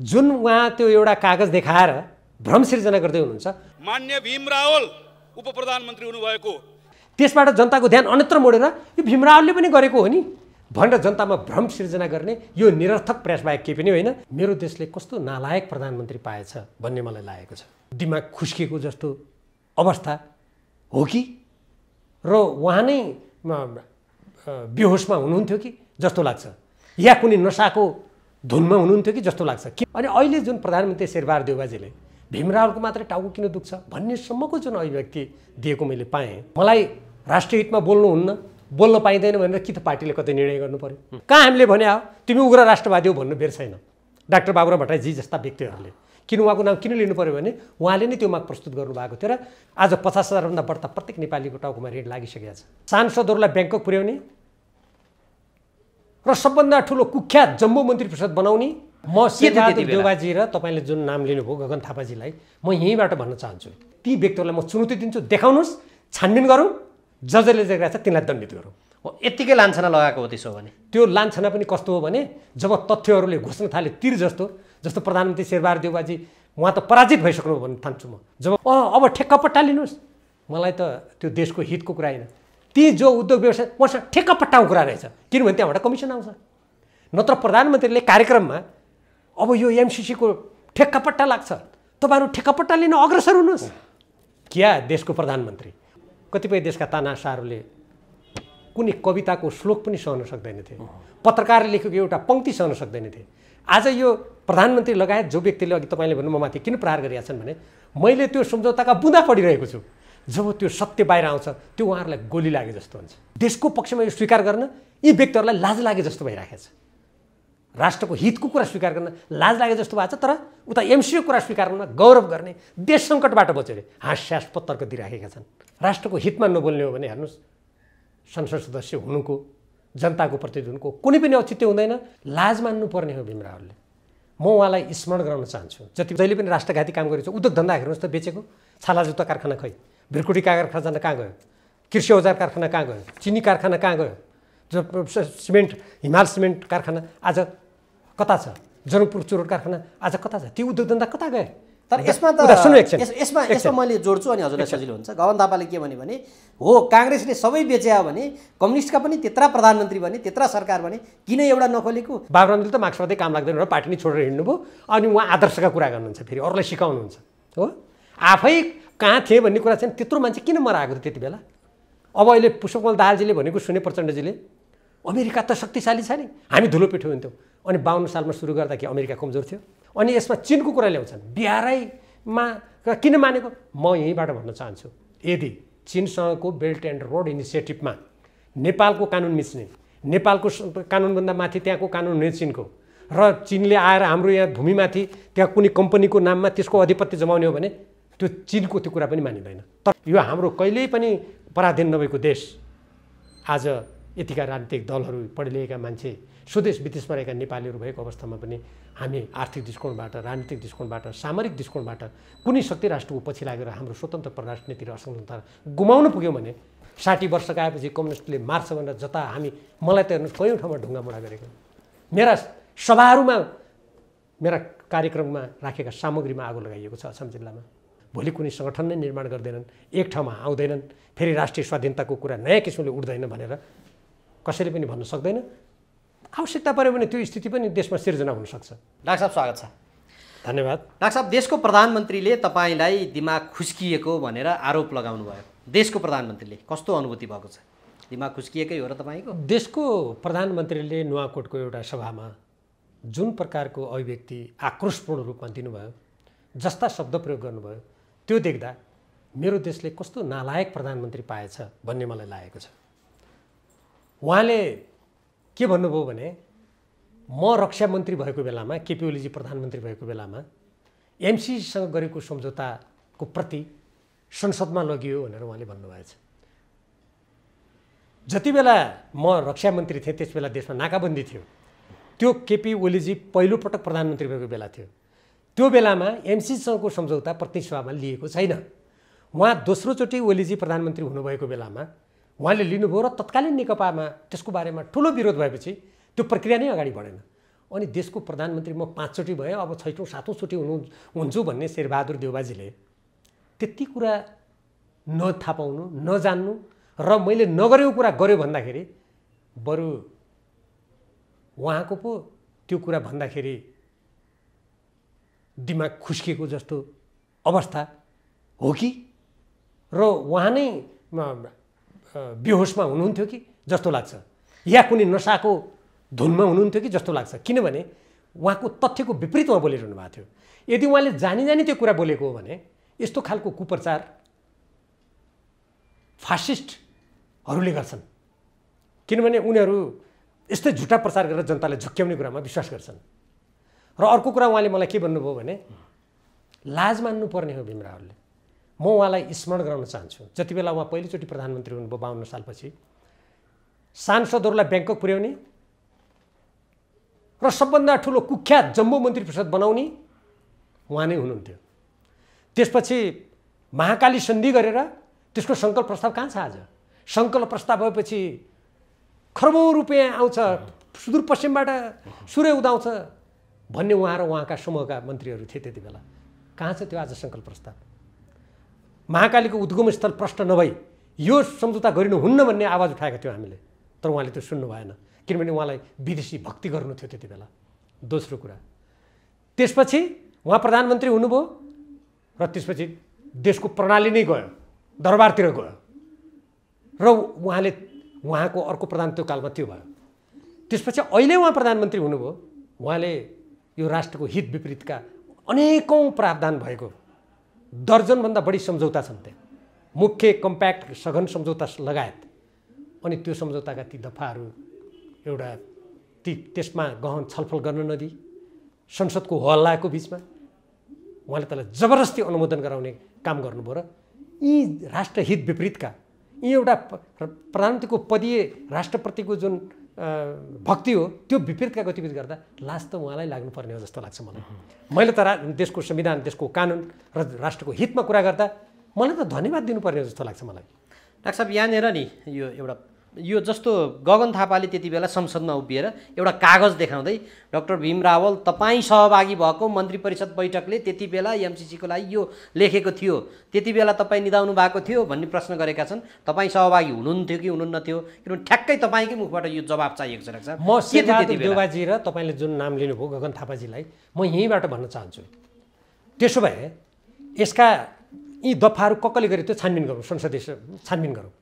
जुन उहाँ त्यो एउटा कागज देखाएर भ्रम सिर्जना गर्दै हुनुहुन्छ मान्य भीम रावल उप प्रधानमन्त्री हुनुभएको त्यसबाट जनताको ध्यान अन्यत्र मोडेर यो भीम रावलले पनि गरेको हो नि भनेर जनतामा भ्रम सिर्जना गर्ने यो निरर्थक प्रयासबाहेक केही पनि होइन मेरो देशले कस्तो नालायक प्रधानमन्त्री पाएछ भन्ने मलाई लागेको छ दिमाग खुस्किएको जस्तो अवस्था हो कि र उहाँ नै बेहोसमा हुनुहुन्थ्यो कि जस्तो लाग्छ या कुनै नसाको धुनमा हुनुहुन्थ्यो कि जस्तो लाग्छ कि अनि अहिले जुन प्रधानमन्त्री शेरबहादुर देउबाजीले भीमरावको मात्रै टाउको किन दुख्छ भन्नेसम्मको जुन अभिव्यक्ति दिएको मैले पाएँ मलाई राष्ट्रिय हितमा बोल्नुहुन्न बोल्न पाइँदैन भनेर कि त पार्टीले कतै निर्णय गर्नु पऱ्यो कहाँ हामीले भने हो तिमी उग्र राष्ट्रवादी हो भन्नु बेर छैन डाक्टर बाबुराम भट्टराईजी जस्ता व्यक्तिहरूले किन उहाँको नाम किन लिनु पऱ्यो भने उहाँले नै त्यो माग प्रस्तुत गर्नुभएको थियो र आज पचास हजारभन्दा बढ्ता प्रत्येक नेपालीको टाउकोमा ऋण लागिसकेको छ सांसदहरूलाई ब्याङ्कक पुर्याउने र सबभन्दा ठुलो कुख्यात जम्बो मन्त्री परिषद बनाउने म शेरबहादुर देवाजी र तपाईँले जुन नाम लिनुभयो गगन थापाजीलाई म यहीँबाट भन्न चाहन्छु ती व्यक्तिहरूलाई म चुनौती दिन्छु देखाउनुहोस् छानबिन गरौँ ज जसले जे छ तिनलाई दण्डित गरौँ यत्तिकै लान्छना लगाएको हो त्यसो भने त्यो लान्छना पनि कस्तो हो भने जब तथ्यहरूले घोषणा थाले तिर जस्तो जस्तो प्रधानमन्त्री शेरबहादुर देवबाजी उहाँ त पराजित भइसक्नु भन्ने ठान्छु म जब अब ठेक्क पट्टा लिनुहोस् मलाई त त्यो देशको हितको कुरा होइन ती जो उद्योग व्यवसाय उहाँसँग ठेक्क पट्टाको कुरा रहेछ किनभने त्यहाँबाट कमिसन आउँछ नत्र प्रधानमन्त्रीले कार्यक्रममा अब यो एमसिसीको ठेक्कापट्टा लाग्छ तपाईँहरू ठेक्कापट्टा लिन अग्रसर हुनुहोस् क्या देशको प्रधानमन्त्री कतिपय देशका तानासाहरूले कुनै कविताको श्लोक पनि सहन सक्दैनथे पत्रकारले लेखेको एउटा पङ्क्ति सहन सक्दैनथे आज यो प्रधानमन्त्री लगायत जो व्यक्तिले अघि तपाईँले भन्नु म माथि किन प्रहार गरिरहेछन् भने मैले त्यो सम्झौताका बुँदा पढिरहेको छु जब त्यो सत्य बाहिर आउँछ त्यो उहाँहरूलाई गोली लागे जस्तो हुन्छ देशको पक्षमा यो स्वीकार गर्न यी व्यक्तिहरूलाई लाज लागे जस्तो भइराखेको छ राष्ट्रको हितको कुरा स्वीकार गर्न लाज लागे जस्तो भएको छ तर उता एमसिओ कुरा स्वीकार गर्न गौरव गर्ने देश सङ्कटबाट बचेर हास्यास्पद तर्क दिइराखेका छन् राष्ट्रको हितमा नबोल्ने हो भने हेर्नुहोस् संसद सदस्य हुनुको जनताको प्रतिनिधि हुनुको कुनै पनि औचित्य हुँदैन लाज मान्नुपर्ने हो भीमरावले म उहाँलाई स्मरण गराउन चाहन्छु जति जहिले पनि राष्ट्रघाती काम गरेको छ उद्योग धन्दा हेर्नुहोस् त बेचेको छाला जुत्ता कारखाना खै भिरकुटी कागर कारखाना कहाँ गयो कृषि औजार कारखाना कहाँ गयो चिनी कारखाना कहाँ गयो जो सिमेन्ट हिमाल सिमेन्ट कारखाना आज कता छ जनकपुर चुरोट कारखाना आज कता छ त्यो उद्योग धन्दा कता गए तर यसमा त यसमा यसमा मैले जोड्छु अनि हजुरलाई सजिलो हुन्छ गगन थापाले के भन्यो भने हो काङ्ग्रेसले सबै बेच्यायो भने कम्युनिस्टका पनि त्यत्रा प्रधानमन्त्री भने त्यत्रा सरकार भने किन एउटा नखोलेको बाबुरामले त मार्क्सवादै काम लाग्दैन र पार्टी नै छोडेर हिँड्नुभयो अनि उहाँ आदर्शका कुरा गर्नुहुन्छ फेरि अरूलाई सिकाउनुहुन्छ हो आफै कहाँ थिएँ भन्ने कुरा छैन त्यत्रो मान्छे किन मराएको थियो त्यति बेला अब अहिले पुष्पकमल दाहालजीले भनेको सुने प्रचण्डजीले अमेरिका त शक्तिशाली छ नि हामी धुलो पिठो हुन्थ्यौँ अनि बाहन्न सालमा सुरु गर्दाखेरि अमेरिका कमजोर थियो अनि यसमा चिनको कुरा ल्याउँछन् बिहारैमा किन मानेको म यहीँबाट भन्न चाहन्छु यदि चिनसँगको बेल्ट एन्ड रोड इनिसिएटिभमा नेपालको कानुन मिच्ने नेपालको कानुनभन्दा माथि त्यहाँको कानुन हुने चिनको र चिनले आएर हाम्रो यहाँ भूमिमाथि त्यहाँ कुनै कम्पनीको नाममा त्यसको अधिपत्य जमाउने हो भने त्यो चिनको त्यो कुरा पनि मानिँदैन तर यो हाम्रो कहिल्यै पनि पराधीन नभएको देश आज यतिका राजनीतिक दलहरू पढे लेखेका मान्छे स्वदेश विदेशमा रहेका नेपालीहरू भएको अवस्थामा पनि हामी आर्थिक दृष्टिकोणबाट राजनीतिक दृष्टिकोणबाट सामरिक दृष्टिकोणबाट कुनै शक्ति राष्ट्रको पछि लागेर हाम्रो स्वतन्त्र परराष्ट्र र असङ्गता गुमाउन पुग्यौँ भने साठी वर्ष आएपछि कम्युनिस्टले मार्छ भनेर जता हामी मलाई त हेर्नुहोस् कयौँ ठाउँमा ढुङ्गा मुढा गरेको मेरा सभाहरूमा मेरा कार्यक्रममा राखेका सामग्रीमा आगो लगाइएको छ असम जिल्लामा भोलि कुनै सङ्गठन नै निर्माण गर्दैनन् एक ठाउँमा आउँदैनन् फेरि राष्ट्रिय स्वाधीनताको कुरा नयाँ किसिमले उठ्दैन भनेर कसैले पनि भन्न सक्दैन आवश्यकता पऱ्यो भने त्यो स्थिति पनि देशमा सिर्जना हुनसक्छ डाक्टर साहब स्वागत छ धन्यवाद डाक्टर साहब देशको प्रधानमन्त्रीले तपाईँलाई दिमाग खुस्किएको भनेर आरोप लगाउनु भयो देशको प्रधानमन्त्रीले कस्तो अनुभूति भएको छ दिमाग खुस्किएकै हो र तपाईँको देशको प्रधानमन्त्रीले नुवाकोटको एउटा सभामा जुन प्रकारको अभिव्यक्ति आक्रोशपूर्ण रूपमा दिनुभयो जस्ता शब्द प्रयोग गर्नुभयो त्यो देख्दा मेरो देशले कस्तो नालायक प्रधानमन्त्री पाएछ भन्ने मलाई लागेको छ उहाँले के भन्नुभयो भने म रक्षा मन्त्री भएको बेलामा केपी ओलीजी प्रधानमन्त्री भएको बेलामा एमसिसीसँग गरेको सम्झौताको प्रति संसदमा लगियो भनेर उहाँले भन्नुभएछ जति बेला म रक्षा मन्त्री थिएँ त्यसबेला देशमा नाकाबन्दी थियो त्यो केपी ओलीजी पहिलोपटक प्रधानमन्त्री भएको बेला थियो त्यो बेलामा एमसिसँगको सम्झौता प्रतिसभामा लिएको छैन उहाँ दोस्रोचोटि ओलीजी प्रधानमन्त्री हुनुभएको बेलामा उहाँले लिनुभयो र तत्कालीन नेकपामा त्यसको बारेमा ठुलो विरोध भएपछि त्यो प्रक्रिया नै अगाडि बढेन अनि देशको प्रधानमन्त्री म पाँचचोटि भएँ अब छैटौँ सातौँचोटि हुनु हुन्छु भन्ने शेरबहादुर देवबाजीले त्यति कुरा नथापाउनु पाउनु नजान्नु र मैले नगरेको कुरा गऱ्यो भन्दाखेरि बरु उहाँको पो त्यो कुरा भन्दाखेरि दिमाग खुस्किएको जस्तो अवस्था हो कि र उहाँ नै बेहोसमा हुनुहुन्थ्यो कि जस्तो लाग्छ या कुनै नसाको धुनमा हुनुहुन्थ्यो कि जस्तो लाग्छ किनभने उहाँको तथ्यको विपरीत उहाँ बोलिरहनु भएको थियो यदि उहाँले जानी जानी त्यो कुरा बोलेको हो भने यस्तो खालको कुप्रचार फासिस्टहरूले गर्छन् किनभने उनीहरू यस्तै झुटा प्रचार गरेर जनतालाई झुक्क्याउने कुरामा विश्वास गर्छन् र अर्को कुरा उहाँले मलाई के भन्नुभयो भने लाज मान्नुपर्ने हो भीमरावले म उहाँलाई स्मरण गराउन चाहन्छु जति बेला उहाँ पहिलोचोटि प्रधानमन्त्री हुनुभयो बाहन्न सालपछि सांसदहरूलाई ब्याङ्कक पुर्याउने र सबभन्दा ठुलो कुख्यात जम्बो मन्त्री परिषद बनाउने उहाँ नै हुनुहुन्थ्यो त्यसपछि महाकाली सन्धि गरेर त्यसको सङ्कल्प प्रस्ताव कहाँ छ आज सङ्कल्प प्रस्ताव भएपछि खरबौँ रुपियाँ आउँछ सुदूरपश्चिमबाट सूर्य उदाउँछ भन्ने उहाँ र उहाँका समूहका मन्त्रीहरू थिए त्यति बेला कहाँ छ त्यो आज सङ्कल्प प्रस्ताव महाकालीको उद्गम स्थल प्रश्न नभई यो सम्झौता गरिनुहुन्न भन्ने आवाज उठाएको थियो हामीले तर उहाँले त्यो सुन्नु भएन किनभने उहाँलाई विदेशी भक्ति गर्नु थियो त्यति बेला दोस्रो कुरा त्यसपछि उहाँ प्रधानमन्त्री हुनुभयो र त्यसपछि देशको प्रणाली नै गयो दरबारतिर गयो र उहाँले उहाँको अर्को प्रधान त्यो कालमा त्यो भयो त्यसपछि अहिले उहाँ प्रधानमन्त्री हुनुभयो उहाँले यो राष्ट्रको हित विपरीतका अनेकौँ प्रावधान भएको दर्जनभन्दा बढी सम्झौता छन् त्यहाँ मुख्य कम्प्याक्ट सघन सम्झौता लगायत अनि त्यो सम्झौताका ती दफाहरू एउटा ती त्यसमा गहन छलफल गर्न नदी संसदको हल्लाको बिचमा उहाँले त्यसलाई जबरजस्ती अनुमोदन गराउने काम गर्नुभयो र यी राष्ट्रहित विपरीतका यी एउटा प्रधानमन्त्रीको पदीय राष्ट्रप्रतिको जुन भक्ति हो त्यो विपरीतका गतिविधि गर्दा लाज त उहाँलाई लाग्नुपर्ने हो जस्तो लाग्छ मलाई मैले त रा देशको संविधान देशको कानुन र राष्ट्रको हितमा कुरा गर्दा मलाई त धन्यवाद दिनुपर्ने हो जस्तो लाग्छ मलाई डाक्टर साहब यहाँनिर नि यो एउटा यो जस्तो गगन थापाले त्यति बेला संसदमा उभिएर एउटा कागज देखाउँदै डक्टर भीम रावल तपाईँ सहभागी भएको मन्त्री परिषद बैठकले त्यति बेला एमसिसीको लागि यो लेखेको थियो त्यति बेला तपाईँ निधाउनु भएको थियो भन्ने प्रश्न गरेका छन् तपाईँ सहभागी हुनुहुन्थ्यो कि हुनुहुन्न थियो किनभने ठ्याक्कै तपाईँकै मुखबाट यो जवाब चाहिएको छ म देवाजी र तपाईँले जुन नाम लिनुभयो गगन थापाजीलाई म यहीँबाट भन्न चाहन्छु त्यसो भए यसका यी दफाहरू कसले गरे त्यो छानबिन गरौँ संसदीय छानबिन गरौँ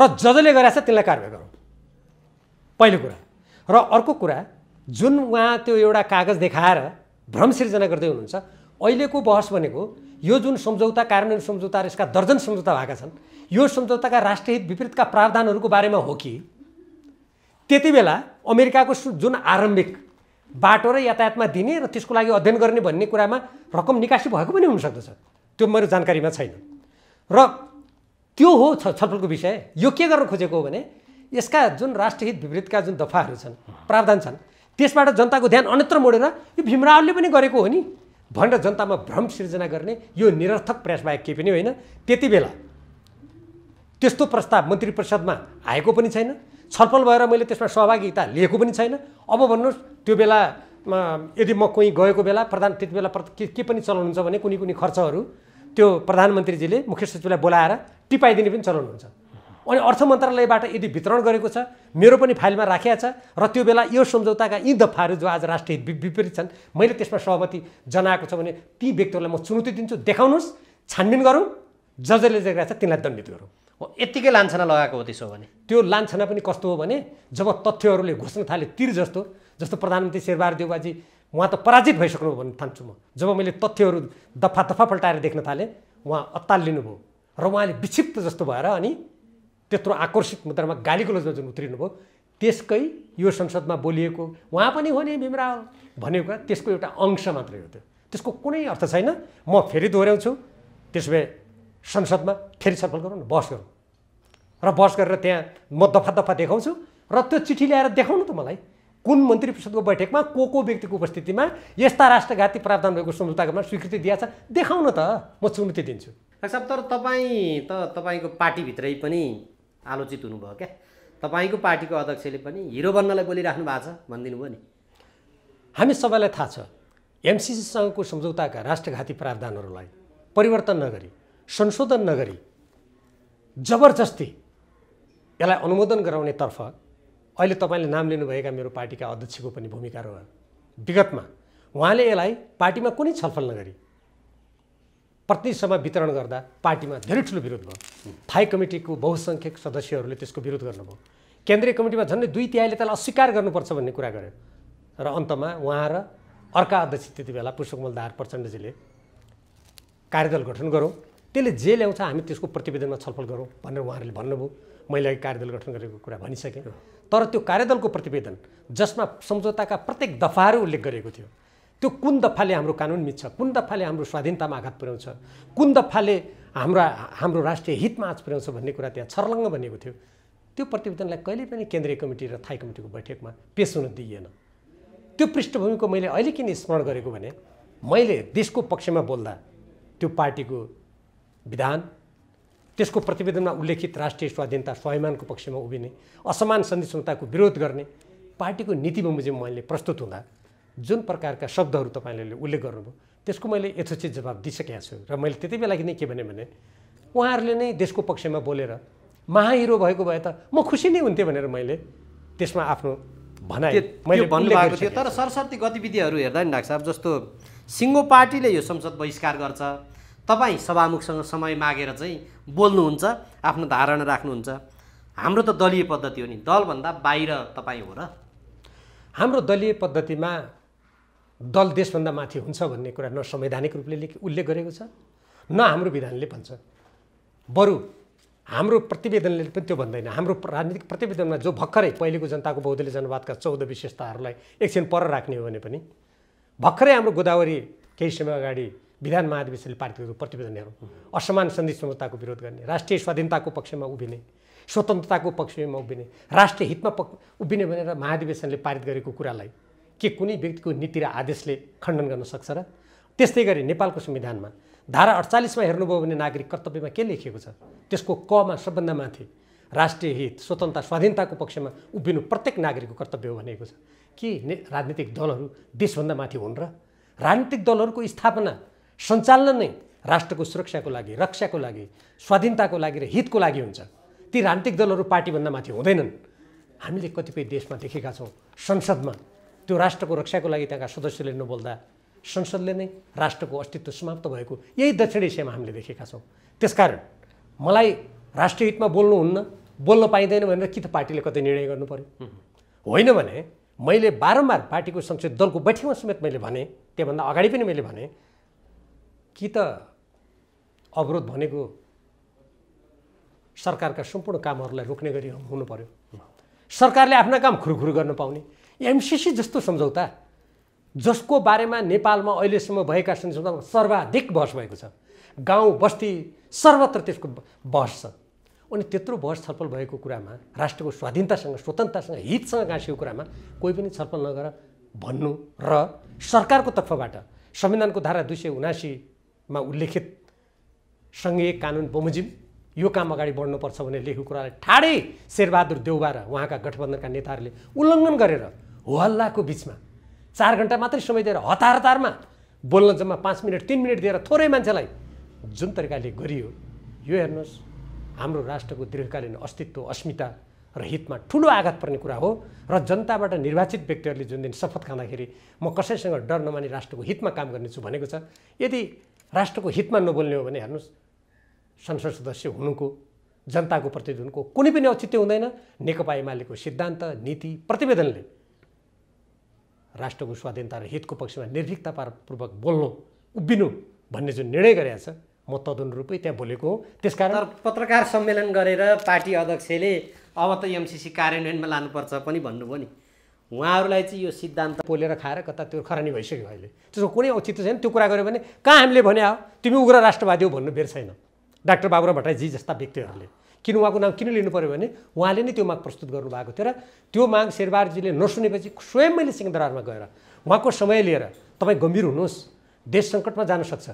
र जजले गरेछ त्यसलाई कारवाही गरौँ पहिलो कुरा र अर्को कुरा जुन उहाँ त्यो एउटा कागज देखाएर भ्रम सिर्जना गर्दै हुनुहुन्छ अहिलेको बहस भनेको यो जुन सम्झौता कार्यान्वयन सम्झौता र यसका दर्जन सम्झौता भएका छन् यो सम्झौताका राष्ट्रिय हित विपरीतका प्रावधानहरूको बारेमा हो कि त्यति बेला अमेरिकाको जुन आरम्भिक बाटो र यातायातमा दिने र त्यसको लागि अध्ययन गर्ने भन्ने कुरामा रकम निकासी भएको पनि हुनसक्दछ त्यो मेरो जानकारीमा छैन र त्यो हो छ छलफलको विषय यो के गर्न खोजेको हो भने यसका जुन राष्ट्रहित विपरीतका जुन दफाहरू छन् प्रावधान छन् त्यसबाट जनताको ध्यान अन्यत्र मोडेर यो भीमरावले पनि गरेको हो नि भनेर जनतामा भ्रम सिर्जना गर्ने यो निरर्थक प्रयास प्रयासबाहेक केही पनि होइन त्यति बेला त्यस्तो प्रस्ताव मन्त्री परिषदमा आएको पनि छैन छलफल भएर मैले त्यसमा सहभागिता लिएको पनि छैन अब भन्नुहोस् त्यो बेला यदि म कोही गएको बेला प्रधान त्यति बेला के के पनि चलाउनुहुन्छ भने कुनै कुनै खर्चहरू त्यो प्रधानमन्त्रीजीले मुख्य सचिवलाई बोलाएर टिपाइदिने पनि चलन हुन्छ अनि अर्थ मन्त्रालयबाट यदि वितरण गरेको छ मेरो पनि फाइलमा राखिया छ र त्यो बेला यो सम्झौताका यी दफाहरू जो आज राष्ट्रिय विपरीत छन् मैले त्यसमा सहमति जनाएको छ भने ती व्यक्तिहरूलाई म चुनौती दिन्छु देखाउनुहोस् छानबिन गरौँ जजले जसले गरेको छ तिनलाई दण्डित गरौँ हो यत्तिकै लान्छना लगाएको हो त्यसो भने त्यो लान्छना पनि कस्तो हो भने जब तथ्यहरूले घोषणा थाले तिर जस्तो जस्तो प्रधानमन्त्री शेरबहादुर देवबाजी उहाँ त पराजित भइसक्नुभयो भन्ने ठान्छु म जब मैले तथ्यहरू दफा दफा पल्टाएर देख्न थालेँ उहाँ अत्ताल लिनुभयो र उहाँले विक्षिप्त जस्तो भएर अनि त्यत्रो आकर्षित मुद्रामा लजमा जुन उत्रिनुभयो त्यसकै यो संसदमा बोलिएको उहाँ पनि हो नि भीमराव भनेको त्यसको एउटा अंश मात्रै हो त्यो त्यसको कुनै अर्थ छैन म फेरि दोहोऱ्याउँछु त्यसो भए संसदमा फेरि छलफल गरौँ न बस गरौँ र बस गरेर त्यहाँ म दफा दफा देखाउँछु र त्यो चिठी ल्याएर देखाउनु त मलाई कुन मन्त्री परिषदको बैठकमा को को व्यक्तिको उपस्थितिमा यस्ता राष्ट्रघाती प्रावधान भएको सम्झौताकोमा स्वीकृति दिएको छ देखाउन त म चुनौती दिन्छु साहब तर तपाईँ त तपाईँको पार्टीभित्रै पनि आलोचित हुनुभयो क्या तपाईँको पार्टीको अध्यक्षले पनि हिरो बन्नलाई बोलिराख्नु भएको छ भनिदिनु भयो नि हामी सबैलाई थाहा छ एमसिसीसँगको सम्झौताका राष्ट्रघाती प्रावधानहरूलाई परिवर्तन नगरी संशोधन नगरी जबरजस्ती यसलाई अनुमोदन गराउनेतर्फ अहिले तपाईँले नाम लिनुभएका मेरो पार्टीका अध्यक्षको पनि भूमिका रह्यो विगतमा उहाँले यसलाई पार्टीमा कुनै छलफल नगरी प्रतिनिधिसभा वितरण गर्दा पार्टीमा धेरै ठुलो विरोध भयो थाई कमिटीको बहुसङ्ख्यक सदस्यहरूले त्यसको विरोध गर्नुभयो केन्द्रीय कमिटीमा झन्डै दुई तिहाईले त्यसलाई अस्वीकार गर्नुपर्छ भन्ने कुरा गर्यो र अन्तमा उहाँ र अर्का अध्यक्ष त्यति बेला पुष्पकमल दाहार प्रचण्डजीले कार्यदल गठन गरौँ त्यसले जे ल्याउँछ हामी त्यसको प्रतिवेदनमा छलफल गरौँ भनेर उहाँहरूले भन्नुभयो मैले अघि कार्यदल गठन गरेको कुरा भनिसकेँ तर त्यो कार्यदलको प्रतिवेदन जसमा सम्झौताका प्रत्येक दफाहरू उल्लेख गरिएको थियो त्यो कुन दफाले हाम्रो कानुन मिच्छ कुन दफाले हाम्रो स्वाधीनतामा आघात पुर्याउँछ कुन दफाले हाम्रा हाम्रो राष्ट्रिय हितमा आँच पुर्याउँछ भन्ने कुरा त्यहाँ छर्लङ्ग भनेको थियो त्यो प्रतिवेदनलाई कहिले पनि केन्द्रीय कमिटी र थाई कमिटीको बैठकमा पेस हुन दिइएन त्यो पृष्ठभूमिको मैले अहिले किन स्मरण गरेको भने मैले देशको पक्षमा बोल्दा त्यो पार्टीको विधान त्यसको प्रतिवेदनमा उल्लेखित राष्ट्रिय स्वाधीनता स्वाभिमानको पक्षमा उभिने असमान सन्धि संताको विरोध गर्ने पार्टीको नीति बमोजिम मैले प्रस्तुत हुँदा जुन प्रकारका शब्दहरू तपाईँले उल्लेख गर्नुभयो त्यसको मैले यथोचित जवाब दिइसकेको छु र मैले त्यति बेला नै के भने भने उहाँहरूले नै देशको पक्षमा बोलेर महाहिरो भएको भए त म खुसी नै हुन्थेँ भनेर मैले त्यसमा आफ्नो भनाइ मैले भन्नुभएको थियो तर सरस्वती गतिविधिहरू हेर्दा नि डाक्टर साहब जस्तो सिङ्गो पार्टीले यो संसद बहिष्कार गर्छ तपाईँ सभामुखसँग समय मागेर चाहिँ बोल्नुहुन्छ आफ्नो धारणा राख्नुहुन्छ हाम्रो त दलीय पद्धति हो नि दलभन्दा बाहिर तपाईँ हो र हाम्रो दलीय पद्धतिमा दल देशभन्दा माथि हुन्छ भन्ने कुरा न संवैधानिक रूपले उल्लेख गरेको छ न हाम्रो विधानले भन्छ बरु हाम्रो प्रतिवेदनले पनि त्यो भन्दैन हाम्रो राजनीतिक प्रतिवेदनमा जो भर्खरै पहिलेको जनताको बौद्धले जनवादका चौध विशेषताहरूलाई एकछिन पर राख्ने हो भने पनि भर्खरै हाम्रो गोदावरी केही समय अगाडि विधान महाधिवेशनले पारित गरेको प्रतिवेदनहरू असमान सन्धि सम्झौताको विरोध गर्ने राष्ट्रिय स्वाधीनताको पक्षमा उभिने स्वतन्त्रताको पक्षमा उभिने राष्ट्रिय हितमा पक् उभिने भनेर महाधिवेशनले पारित गरेको कुरालाई के कुनै व्यक्तिको नीति र आदेशले खण्डन गर्न सक्छ र त्यस्तै गरी नेपालको संविधानमा धारा अडचालिसमा हेर्नुभयो भने नागरिक कर्तव्यमा के लेखिएको छ त्यसको कमा सबभन्दा माथि राष्ट्रिय हित स्वतन्त्रता स्वाधीनताको पक्षमा उभिनु प्रत्येक नागरिकको कर्तव्य हो भनेको छ के राजनीतिक दलहरू देशभन्दा माथि हुन् र राजनीतिक दलहरूको स्थापना सञ्चालन नै राष्ट्रको सुरक्षाको लागि रक्षाको लागि स्वाधीनताको लागि र हितको लागि हुन्छ ती राजनीतिक दलहरू पार्टीभन्दा माथि हुँदैनन् हामीले कतिपय देशमा देखेका छौँ संसदमा त्यो राष्ट्रको रक्षाको लागि त्यहाँका सदस्यले नबोल्दा संसदले नै राष्ट्रको अस्तित्व समाप्त भएको यही दक्षिण एसियामा हामीले देखेका छौँ त्यसकारण मलाई राष्ट्रिय हितमा बोल्नुहुन्न बोल्न पाइँदैन भनेर कि त पार्टीले कतै निर्णय गर्नु पऱ्यो होइन भने मैले बारम्बार पार्टीको संसदीय दलको बैठकमा समेत मैले भने त्योभन्दा अगाडि पनि मैले भने कि त अवरोध भनेको सरकारका सम्पूर्ण कामहरूलाई रोक्ने गरी हुनु पर्यो सरकारले आफ्ना काम खुरुखुरु गर्न पाउने एमसिसी जस्तो सम्झौता जसको बारेमा नेपालमा अहिलेसम्म भएका सन् सर्वाधिक बहस भएको छ गाउँ बस्ती सर्वत्र त्यसको बहस छ अनि त्यत्रो बहस छलफल भएको कुरामा राष्ट्रको स्वाधीनतासँग स्वतन्त्रतासँग हितसँग गाँसेको कुरामा कोही पनि छलफल नगर भन्नु र सरकारको तर्फबाट संविधानको धारा दुई सय उनासी मा उल्लेखित सङ्घीय कानुन बमोजिम यो काम अगाडि बढ्नुपर्छ भने लेखेको कुरालाई ठाडै शेरबहादुर देउबा र उहाँका गठबन्धनका नेताहरूले उल्लङ्घन गरेर हो हल्लाको बिचमा चार घन्टा मात्रै समय दिएर हतार हतारमा बोल्न जम्मा पाँच मिनट तिन मिनट दिएर थोरै मान्छेलाई जुन तरिकाले गरियो यो हेर्नुहोस् हाम्रो राष्ट्रको दीर्घकालीन अस्तित्व अस्मिता र हितमा ठुलो आघात पर्ने कुरा हो र जनताबाट निर्वाचित व्यक्तिहरूले जुन दिन शपथ खाँदाखेरि म कसैसँग डर नमानी राष्ट्रको हितमा काम गर्नेछु भनेको छ यदि राष्ट्रको हितमा नबोल्ने हो भने हेर्नुहोस् संसद सदस्य हुनुको जनताको प्रतिनिधि हुनुको कुनै पनि औचित्य हुँदैन नेकपा एमालेको सिद्धान्त नीति प्रतिवेदनले राष्ट्रको स्वाधीनता र हितको पक्षमा निर्भीकतापूर्वक बोल्नु उभिनु भन्ने जुन निर्णय गरेका छ म रूपै त्यहाँ बोलेको हो त्यसकारण पत्रकार सम्मेलन गरेर पार्टी अध्यक्षले अब त एमसिसी कार्यान्वयनमा लानुपर्छ पनि भन्नुभयो नि उहाँहरूलाई चाहिँ यो सिद्धान्त पोलेर खाएर कता त्यो खरानी भइसक्यो अहिले त्यसको कुनै औचित्य छैन त्यो कुरा गऱ्यो भने कहाँ हामीले भने हो तिमी उग्र राष्ट्रवादी हो भन्नु बेर छैन डाक्टर बाबुराम भट्टाईजी जस्ता व्यक्तिहरूले किन उहाँको नाम किन लिनु पऱ्यो भने उहाँले नै त्यो माग प्रस्तुत गर्नुभएको थियो र त्यो माग शेरबारजीले नसुनेपछि स्वयं मैले सिंहदरबारमा गएर उहाँको समय लिएर तपाईँ गम्भीर हुनुहोस् देश सङ्कटमा जान सक्छ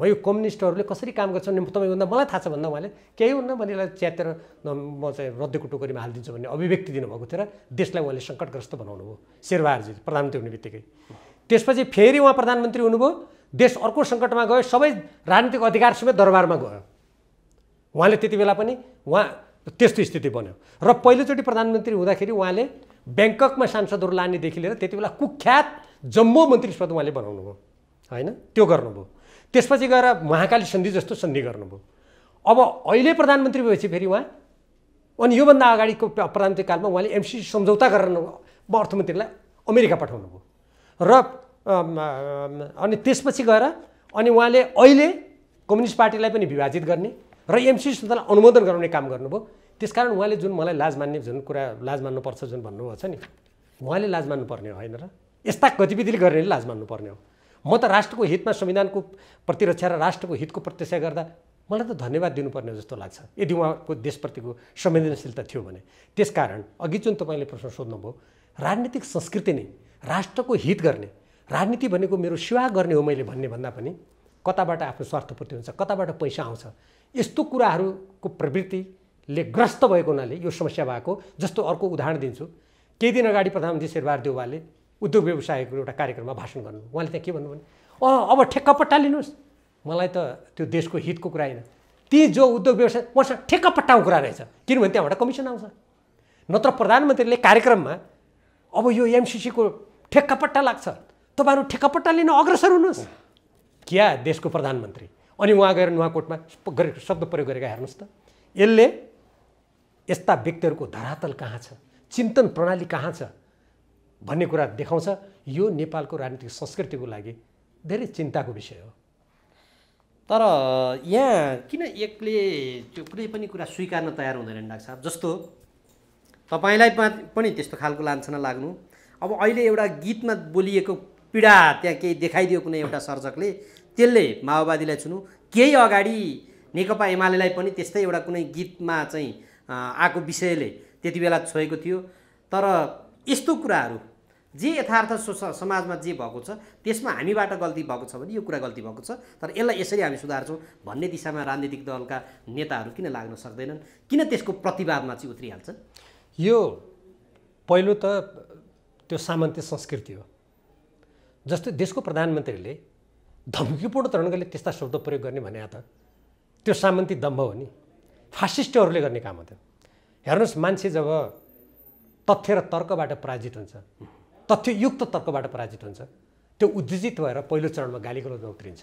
म यो कम्युनिस्टहरूले कसरी काम गर्छन् भन्दा मलाई थाहा छ भन्दा उहाँले केही हुन्न भने यसलाई च्यातेर म चाहिँ रद्दीको टोकरीमा हालिदिन्छु भन्ने अभिव्यक्ति दिनुभएको थियो र देशलाई उहाँले सङ्कटग्रस्त बनाउनु भयो शेरबहादुरजी प्रधानमन्त्री हुने बित्तिकै त्यसपछि फेरि उहाँ प्रधानमन्त्री हुनुभयो देश अर्को सङ्कटमा गयो सबै राजनीतिक अधिकार समेत दरबारमा गयो उहाँले त्यति बेला पनि उहाँ त्यस्तो स्थिति बन्यो र पहिलोचोटि प्रधानमन्त्री हुँदाखेरि उहाँले ब्याङ्ककमा सांसदहरू लानेदेखि लिएर त्यति बेला कुख्यात जम्बो मन्त्री पद उहाँले भयो होइन त्यो गर्नुभयो त्यसपछि गएर महाकाली सन्धि जस्तो सन्धि गर्नुभयो अब अहिले प्रधानमन्त्री भएपछि फेरि उहाँ अनि योभन्दा अगाडिको प्रधानमन्त्री कालमा उहाँले एमसिसी सम्झौता गरेर अर्थमन्त्रीलाई अमेरिका पठाउनु भयो र अनि त्यसपछि गएर अनि उहाँले अहिले कम्युनिस्ट पार्टीलाई पनि विभाजित गर्ने र एमसिसी सम्झौतालाई अनुमोदन गराउने काम गर्नुभयो त्यसकारण उहाँले जुन मलाई लाज मान्ने जुन कुरा लाज मान्नुपर्छ जुन भन्नुभएको छ नि उहाँले लाज मान्नुपर्ने होइन र यस्ता गतिविधिले गर्नेले लाज मान्नुपर्ने हो म त राष्ट्रको हितमा संविधानको प्रतिरक्षा र राष्ट्रको हितको प्रत्यक्षा गर्दा मलाई त धन्यवाद दिनुपर्ने जस्तो लाग्छ यदि उहाँको देशप्रतिको संवेदनशीलता थियो भने त्यसकारण अघि जुन तपाईँले प्रश्न सोध्नुभयो राजनीतिक संस्कृति नै राष्ट्रको हित गर्ने राजनीति भनेको मेरो सेवा गर्ने हो मैले भन्ने भन्दा पनि कताबाट आफ्नो स्वार्थपूर्ति हुन्छ कताबाट पैसा आउँछ यस्तो कुराहरूको प्रवृत्तिले ग्रस्त भएको हुनाले यो समस्या भएको जस्तो अर्को उदाहरण दिन्छु केही दिन अगाडि प्रधानमन्त्री शेरबहादुर देउवाले उद्योग व्यवसायको एउटा कार्यक्रममा भाषण गर्नु उहाँले त्यहाँ के भन्नु भने अँ अब ठेक्क पट्टा लिनुहोस् मलाई त त्यो देशको हितको कुरा होइन ती जो उद्योग व्यवसाय उहाँसँग ठेक्क पट्टाको कुरा रहेछ किनभने त्यहाँबाट कमिसन आउँछ नत्र प्रधानमन्त्रीले कार्यक्रममा अब यो एमसिसीको ठेक्कापट्टा लाग्छ तपाईँहरू ठेक्कापट्टा पट्टा लिन अग्रसर हुनुहोस् क्या देशको प्रधानमन्त्री अनि उहाँ गएर नुवाकोटमा गरेको शब्द प्रयोग गरेका हेर्नुहोस् त यसले यस्ता व्यक्तिहरूको धरातल कहाँ छ चिन्तन प्रणाली कहाँ छ भन्ने कुरा देखाउँछ यो नेपालको राजनीतिक संस्कृतिको लागि धेरै चिन्ताको विषय हो तर यहाँ किन एकले त्यो कुनै पनि कुरा स्वीकार्न तयार हुँदैन डाक्टर साहब जस्तो तपाईँलाई पनि त्यस्तो खालको लान्छना लाग्नु अब अहिले एउटा गीतमा बोलिएको पीडा त्यहाँ केही देखाइदियो कुनै एउटा सर्जकले त्यसले माओवादीलाई छुनु केही अगाडि नेकपा एमालेलाई पनि त्यस्तै एउटा कुनै गीतमा चाहिँ आएको विषयले त्यति बेला छोएको थियो तर यस्तो कुराहरू जे यथार्थ समाजमा जे भएको छ त्यसमा हामीबाट गल्ती भएको छ भने यो कुरा गल्ती भएको छ तर यसलाई यसरी हामी सुधार्छौँ भन्ने दिशामा राजनीतिक दलका नेताहरू किन लाग्न सक्दैनन् किन त्यसको प्रतिवादमा चाहिँ उत्रिहाल्छ यो पहिलो त त्यो सामन्त्य संस्कृति हो जस्तै देशको प्रधानमन्त्रीले धम्कीपूर्ण तरङ्गले त्यस्ता शब्द प्रयोग गर्ने भने त त्यो सामन्ती दम्भ हो नि फासिस्टहरूले गर्ने काम हो त्यो हेर्नुहोस् मान्छे जब तथ्य र तर्कबाट पराजित हुन्छ तथ्ययुक्त तर्कबाट पराजित हुन्छ त्यो उद्देजित भएर पहिलो चरणमा गाली गलोजमा उत्रिन्छ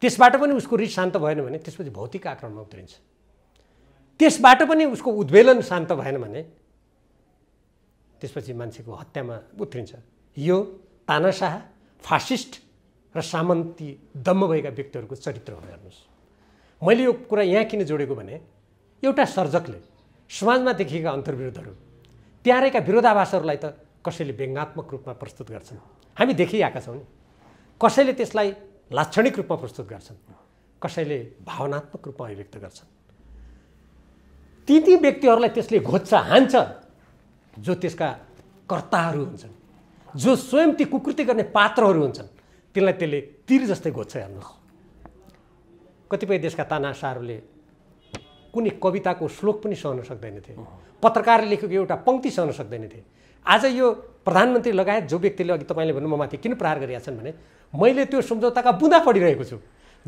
त्यसबाट पनि उसको रिस शान्त भएन भने त्यसपछि भौतिक आक्रमणमा उत्रिन्छ त्यसबाट पनि उसको उद्वेलन शान्त भएन भने त्यसपछि मान्छेको हत्यामा उत्रिन्छ यो तानासाह फासिस्ट र सामन्ती दम्म भएका व्यक्तिहरूको चरित्र हो हेर्नुहोस् मैले यो कुरा यहाँ किन जोडेको भने एउटा सर्जकले समाजमा देखिएका अन्तर्विरोधहरू प्यारेका विरोधाभासहरूलाई त कसैले व्यङ्गात्मक रूपमा प्रस्तुत गर्छन् हामी देखिआएका छौँ नि कसैले त्यसलाई लाक्षणिक रूपमा प्रस्तुत गर्छन् कसैले भावनात्मक रूपमा अभिव्यक्त गर्छन् ती ती व्यक्तिहरूलाई त्यसले घोज्छ हान्छ जो त्यसका कर्ताहरू हुन्छन् जो स्वयं ती कुकृति गर्ने पात्रहरू हुन्छन् तिनलाई त्यसले तिर जस्तै घोज्छ हेर्नुहोस् कतिपय देशका तानासाहरूले कुनै कविताको श्लोक पनि सहन सक्दैन थिए पत्रकारले लेखेको एउटा पङ्क्ति सहन सक्दैन थिए आज यो प्रधानमन्त्री लगायत जो व्यक्तिले अघि तपाईँले भन्नु म माथि किन प्रहार गरिहाल्छन् छन् भने मैले त्यो सम्झौताका बुँदा पढिरहेको छु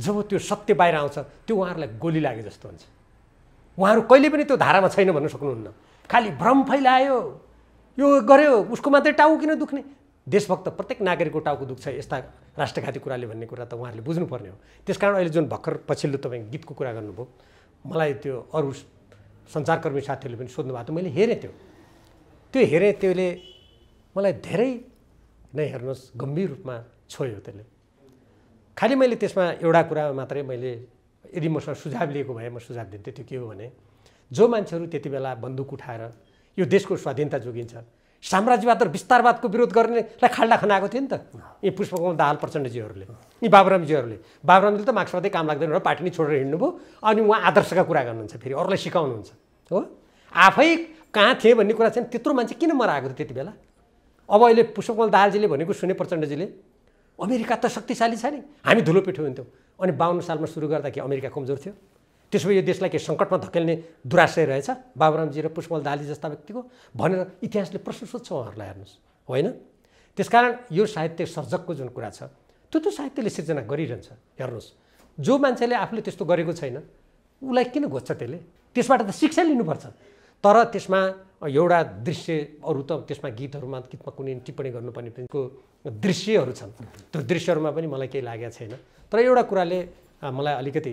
जब त्यो सत्य बाहिर आउँछ त्यो उहाँहरूलाई गोली लागे जस्तो हुन्छ उहाँहरू कहिले पनि त्यो धारामा छैन भन्न सक्नुहुन्न खालि भ्रम फैलायो यो गर्यो उसको मात्रै टाउ किन दुख्ने देशभक्त प्रत्येक नागरिकको टाउको दुख्छ यस्ता राष्ट्रघाती कुराले भन्ने कुरा त उहाँहरूले बुझ्नुपर्ने हो त्यस अहिले जुन भर्खर पछिल्लो तपाईँ गीतको कुरा गर्नुभयो मलाई त्यो अरू सञ्चारकर्मी साथीहरूले पनि सोध्नु भएको थियो मैले हेरेँ त्यो त्यो हेरेँ त्यसले मलाई धेरै नै हेर्नुहोस् गम्भीर रूपमा छोयो त्यसले खालि मैले त्यसमा एउटा कुरा मात्रै मैले यदि मसँग सुझाव लिएको भए म सुझाव दिन्थेँ त्यो के हो भने जो मान्छेहरू त्यति बेला बन्दुक उठाएर यो देशको स्वाधीनता जोगिन्छ साम्राज्यवाद र विस्तारवादको विरोध गर्नेलाई खाल्डा खनाएको थियो नि त यी पुष्पकमल दाहाल प्रचण्डजीहरूले यी बाबुरामजीहरूले बाबुरामजीले त मार्क्सवादै काम लाग्दैन र पार्टी नै छोडेर हिँड्नुभयो अनि उहाँ आदर्शका कुरा गर्नुहुन्छ फेरि अरूलाई सिकाउनुहुन्छ हो आफै कहाँ थिएँ भन्ने कुरा चाहिँ त्यत्रो मान्छे किन मराएको थियो त्यति बेला अब अहिले पुष्पकमल दाहालजीले भनेको सुने प्रचण्डजीले अमेरिका त शक्तिशाली छ नि हामी धुलो पिठो हुन्थ्यौँ अनि बाहन्न सालमा सुरु गर्दा कि अमेरिका कमजोर थियो त्यसो भए यो देशलाई के सङ्कटमा धकेल्ने दुराशय रहेछ बाबुरामजी र पुष्पल दाली जस्ता व्यक्तिको भनेर इतिहासले प्रश्न सोध्छ उहाँहरूलाई हेर्नुहोस् होइन त्यसकारण यो साहित्य सर्जकको जुन कुरा छ त्यो त साहित्यले सिर्जना गरिरहन्छ हेर्नुहोस् जो मान्छेले आफूले त्यस्तो गरेको छैन उसलाई किन घोज्छ त्यसले त्यसबाट त शिक्षा लिनुपर्छ तर त्यसमा एउटा दृश्य अरू त त्यसमा गीतहरूमा गीतमा कुनै टिप्पणी गर्नुपर्ने पनि दृश्यहरू छन् त्यो दृश्यहरूमा पनि मलाई केही लागेको छैन तर एउटा कुराले मलाई अलिकति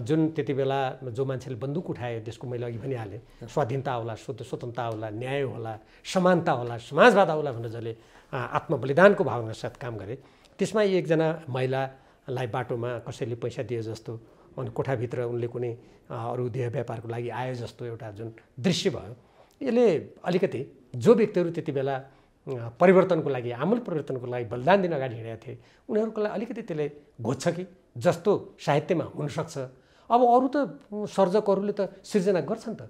जुन त्यति बेला जो मान्छेले बन्दुक उठाए त्यसको मैले अघि भनिहालेँ स्वाधीनता होला स्वतन्त्रता होला न्याय होला समानता होला समाजवाद होला भनेर जसले आत्मबलिदानको साथ काम गरे त्यसमा एकजना महिलालाई बाटोमा कसैले पैसा दिए जस्तो अनि कोठाभित्र उनले कुनै अरू देह व्यापारको लागि आयो जस्तो एउटा जुन दृश्य भयो यसले अलिकति जो व्यक्तिहरू त्यति बेला परिवर्तनको लागि आमूल परिवर्तनको लागि बलिदान दिन अगाडि हिँडेका थिए उनीहरूको लागि अलिकति त्यसले घोच्छ कि जस्तो साहित्यमा हुनसक्छ अब अरू त सर्जकहरूले त सिर्जना गर्छन् त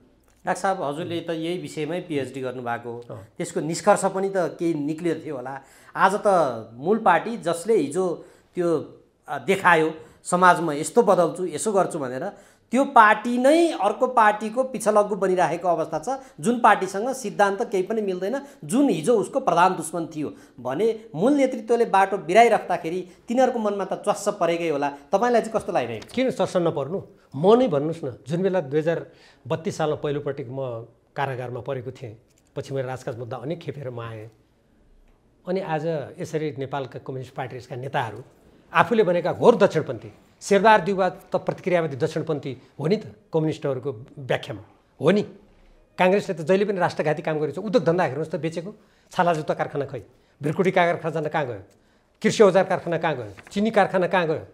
डाक्टर साहब हजुरले त यही विषयमै पिएचडी गर्नुभएको त्यसको निष्कर्ष पनि त केही निक्लिएको थियो होला आज त मूल पार्टी जसले हिजो त्यो देखायो समाजमा यस्तो बदल्छु यसो गर्छु भनेर त्यो पार्टी नै अर्को पार्टीको पिछलग्गु बनिराखेको अवस्था छ जुन पार्टीसँग सिद्धान्त केही पनि मिल्दैन जुन हिजो उसको प्रधान दुश्मन थियो भने मूल नेतृत्वले बाटो बिराइराख्दाखेरि तिनीहरूको मनमा त च्वास्स परेकै होला तपाईँलाई चाहिँ कस्तो लागिरहेको किन चर्स नपर्नु म नै भन्नुहोस् न जुन बेला दुई हजार बत्तिस सालमा पहिलोपटक म कारागारमा परेको थिएँ पछि मेरो राजकाज मुद्दा अनेक खेपेर म आएँ अनि आज यसरी नेपालका कम्युनिस्ट पार्टी यसका नेताहरू आफूले भनेका घोर दक्षिणपन्थी सेरदार दुवाद त प्रतिक्रियावादी दक्षिणपन्थी हो नि त कम्युनिस्टहरूको व्याख्यामा हो नि काङ्ग्रेसले त जहिले पनि राष्ट्रघाती काम गरेको छ उद्योग धन्दा हेर्नुहोस् त बेचेको छाला जुत्ता कारखाना खै भिरकुटी कारखाना कहाँ गयो कृषि औजार कारखाना कहाँ गयो चिनी कारखाना कहाँ गयो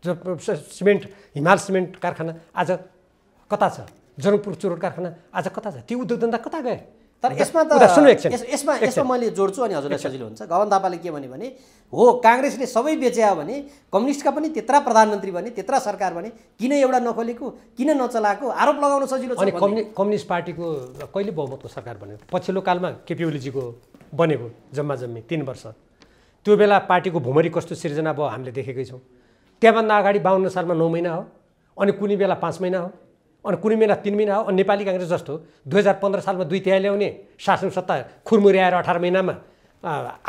जो सिमेन्ट हिमाल सिमेन्ट कारखाना आज कता छ जनकपुर चुरोट कारखाना आज कता छ ती उद्योग धन्दा कता गए तर यसमा त यसमा यसमा मैले जोड्छु अनि हजुरलाई सजिलो हुन्छ गगन थापाले के भन्यो भने हो काङ्ग्रेसले सबै बेच्यायो भने कम्युनिस्टका पनि त्यत्रा प्रधानमन्त्री भने त्यत्रा सरकार भने किन एउटा नखोलेको किन नचलाएको आरोप लगाउन सजिलो अनि कम्युनिस्ट पार्टीको कहिले बहुमतको सरकार बनेको पछिल्लो कालमा केपी ओलीजीको बनेको जम्मा जम्मी तिन वर्ष त्यो बेला पार्टीको भुमरी कस्तो सिर्जना भयो हामीले देखेकै छौँ त्यहाँभन्दा अगाडि बाहुन्न सालमा नौ महिना हो अनि कुनै बेला पाँच महिना हो अनि कुनै महिना तिन महिना हो अनि नेपाली काङ्ग्रेस जस्तो दुई हजार पन्ध्र सालमा दुई तिहाई ल्याउने शासन सत्ता आएर अठार महिनामा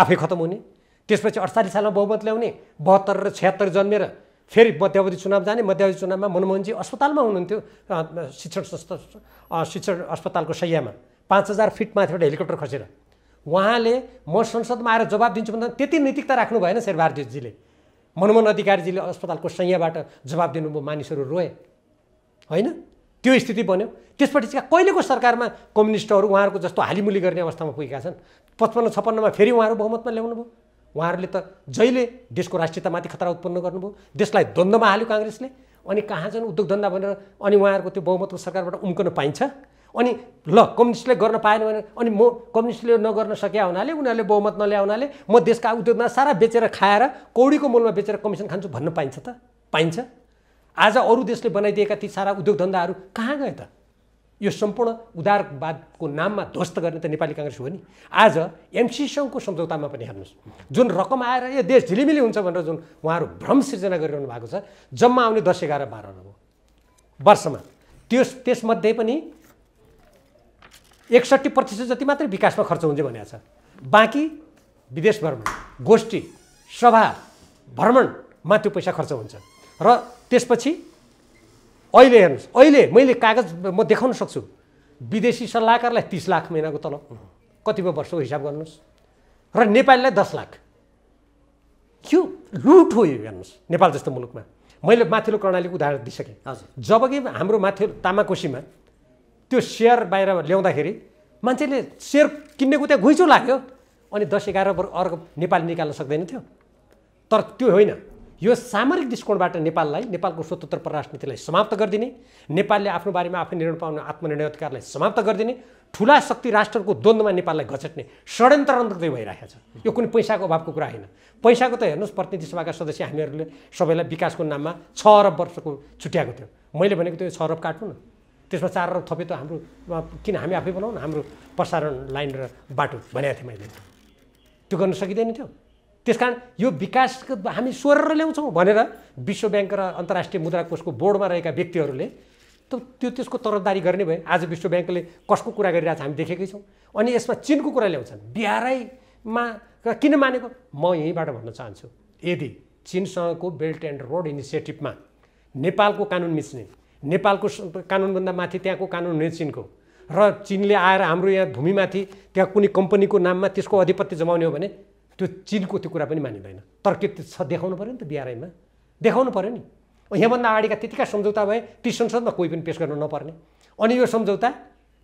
आफै खत्तम हुने त्यसपछि अडचालिस सालमा बहुमत ल्याउने बहत्तर र छ्यात्तर जन्मेर फेरि मध्यावधि चुनाव जाने मध्यावधि चुनावमा मनमोहनजी अस्पतालमा हुनुहुन्थ्यो शिक्षण संस्था शिक्षण अस्पतालको सैयामा पाँच हजार फिट माथिबाट हेलिकप्टर खसेर उहाँले म संसदमा आएर जवाब दिन्छु भन्दा त्यति नैतिकता राख्नु भएन शेरबहादुरजीले मनमोहन अधिकारीजीले अस्पतालको सयबाट जवाब दिनुभयो मानिसहरू रोए होइन त्यो स्थिति बन्यो त्यसपछि चाहिँ कहिलेको सरकारमा कम्युनिस्टहरू उहाँहरूको जस्तो हालिमुली गर्ने अवस्थामा पुगेका छन् पचपन्न छप्पन्नमा फेरि उहाँहरू बहुमतमा ल्याउनु भयो उहाँहरूले त जहिले देशको राष्ट्रियतामाथि खतरा उत्पन्न गर्नुभयो देशलाई द्वन्द्वमा हाल्यो काङ्ग्रेसले अनि कहाँ जान उद्योग धन्दा भनेर अनि उहाँहरूको त्यो बहुमतको सरकारबाट उम्कन पाइन्छ अनि ल कम्युनिस्टले गर्न पाएन भने अनि म कम्युनिस्टले नगर्न सके हुनाले उनीहरूले बहुमत नल्या हुनाले म देशका उद्योगमा सारा बेचेर खाएर कौडीको मूलमा बेचेर कमिसन खान्छु भन्न पाइन्छ त पाइन्छ आज अरू देशले बनाइदिएका ती सारा उद्योग धन्दाहरू कहाँ गए त यो सम्पूर्ण उदारवादको नाममा ध्वस्त गर्ने त नेपाली काङ्ग्रेस हो नि आज एमसिसँगको सम्झौतामा पनि हेर्नुहोस् जुन रकम आएर यो देश झिलिमिली हुन्छ भनेर जुन उहाँहरू भ्रम सिर्जना गरिरहनु भएको छ जम्मा आउने दस एघार बाह्र अरब वर्षमा त्यस त्यसमध्ये पनि एकसट्ठी प्रतिशत जति मात्रै विकासमा खर्च हुन्छ भनेको छ बाँकी विदेश भ्रमण गोष्ठी सभा भ्रमणमा त्यो पैसा खर्च हुन्छ र त्यसपछि अहिले हेर्नुहोस् अहिले मैले कागज म देखाउन सक्छु विदेशी सल्लाहकारलाई तिस लाख महिनाको तलब कतिपय वर्षको हिसाब गर्नुहोस् र नेपालीलाई दस लाख यो लुट हो यो हेर्नुहोस् नेपाल जस्तो मुलुकमा मैले माथिल्लो कर्णालीको उदाहरण दिइसकेँ हजुर जबकि हाम्रो माथिल्लो तामाकोसीमा त्यो सेयर बाहिर ल्याउँदाखेरि मान्छेले सेयर किन्नेको त्यहाँ घुइँचो लाग्यो अनि दस एघार अर्को नेपाली निकाल्न सक्दैन थियो तर त्यो होइन यो सामरिक दृष्टिकोणबाट नेपाललाई नेपालको स्वतन्त्र परराष्ट्र समाप्त गरिदिने नेपालले आफ्नो बारेमा आफै निर्णय पाउने आत्मनिर्णय अधिकारलाई समाप्त गरिदिने ठुला शक्ति राष्ट्रको द्वन्द्वमा नेपाललाई घचट्ने षड्यन्त्र अन्तर्दै भइरहेको छ यो कुनै पैसाको अभावको कुरा होइन पैसाको त हेर्नुहोस् प्रतिनिधि सभाका सदस्य हामीहरूले सबैलाई विकासको नाममा छ अरब वर्षको छुट्याएको थियो मैले भनेको त्यो छ अरब काट्नु न त्यसमा चार अरब थपे त हाम्रो किन हामी आफै बनाउनु हाम्रो प्रसारण लाइन र बाटो भनेको थिएँ मैले त्यो गर्न सकिँदैन थियो त्यस कारण यो विकासको हामी स्वर ल्याउँछौँ भनेर विश्व ब्याङ्क र अन्तर्राष्ट्रिय मुद्रा कोषको बोर्डमा रहेका व्यक्तिहरूले त त्यो त्यसको तरफदारी गर्ने भए आज विश्व ब्याङ्कले कसको कुरा गरिरहेको छ हामी देखेकै छौँ अनि यसमा चिनको कुरा ल्याउँछन् बिहारैमा किन मानेको म यहीँबाट भन्न चाहन्छु यदि चिनसँगको बेल्ट एन्ड रोड इनिसिएटिभमा नेपालको कानुन मिच्ने नेपालको कानुनभन्दा माथि त्यहाँको कानुन हुने चिनको र चिनले आएर हाम्रो यहाँ भूमिमाथि त्यहाँ कुनै कम्पनीको नाममा त्यसको अधिपत्य जमाउने हो भने त्यो चिनको त्यो कुरा पनि मानिँदैन तर के छ देखाउनु पऱ्यो नि त बिआरआईमा देखाउनु पऱ्यो नि यहाँभन्दा अगाडिका त्यतिका सम्झौता भए ती संसदमा कोही पनि पेस गर्न नपर्ने अनि यो सम्झौता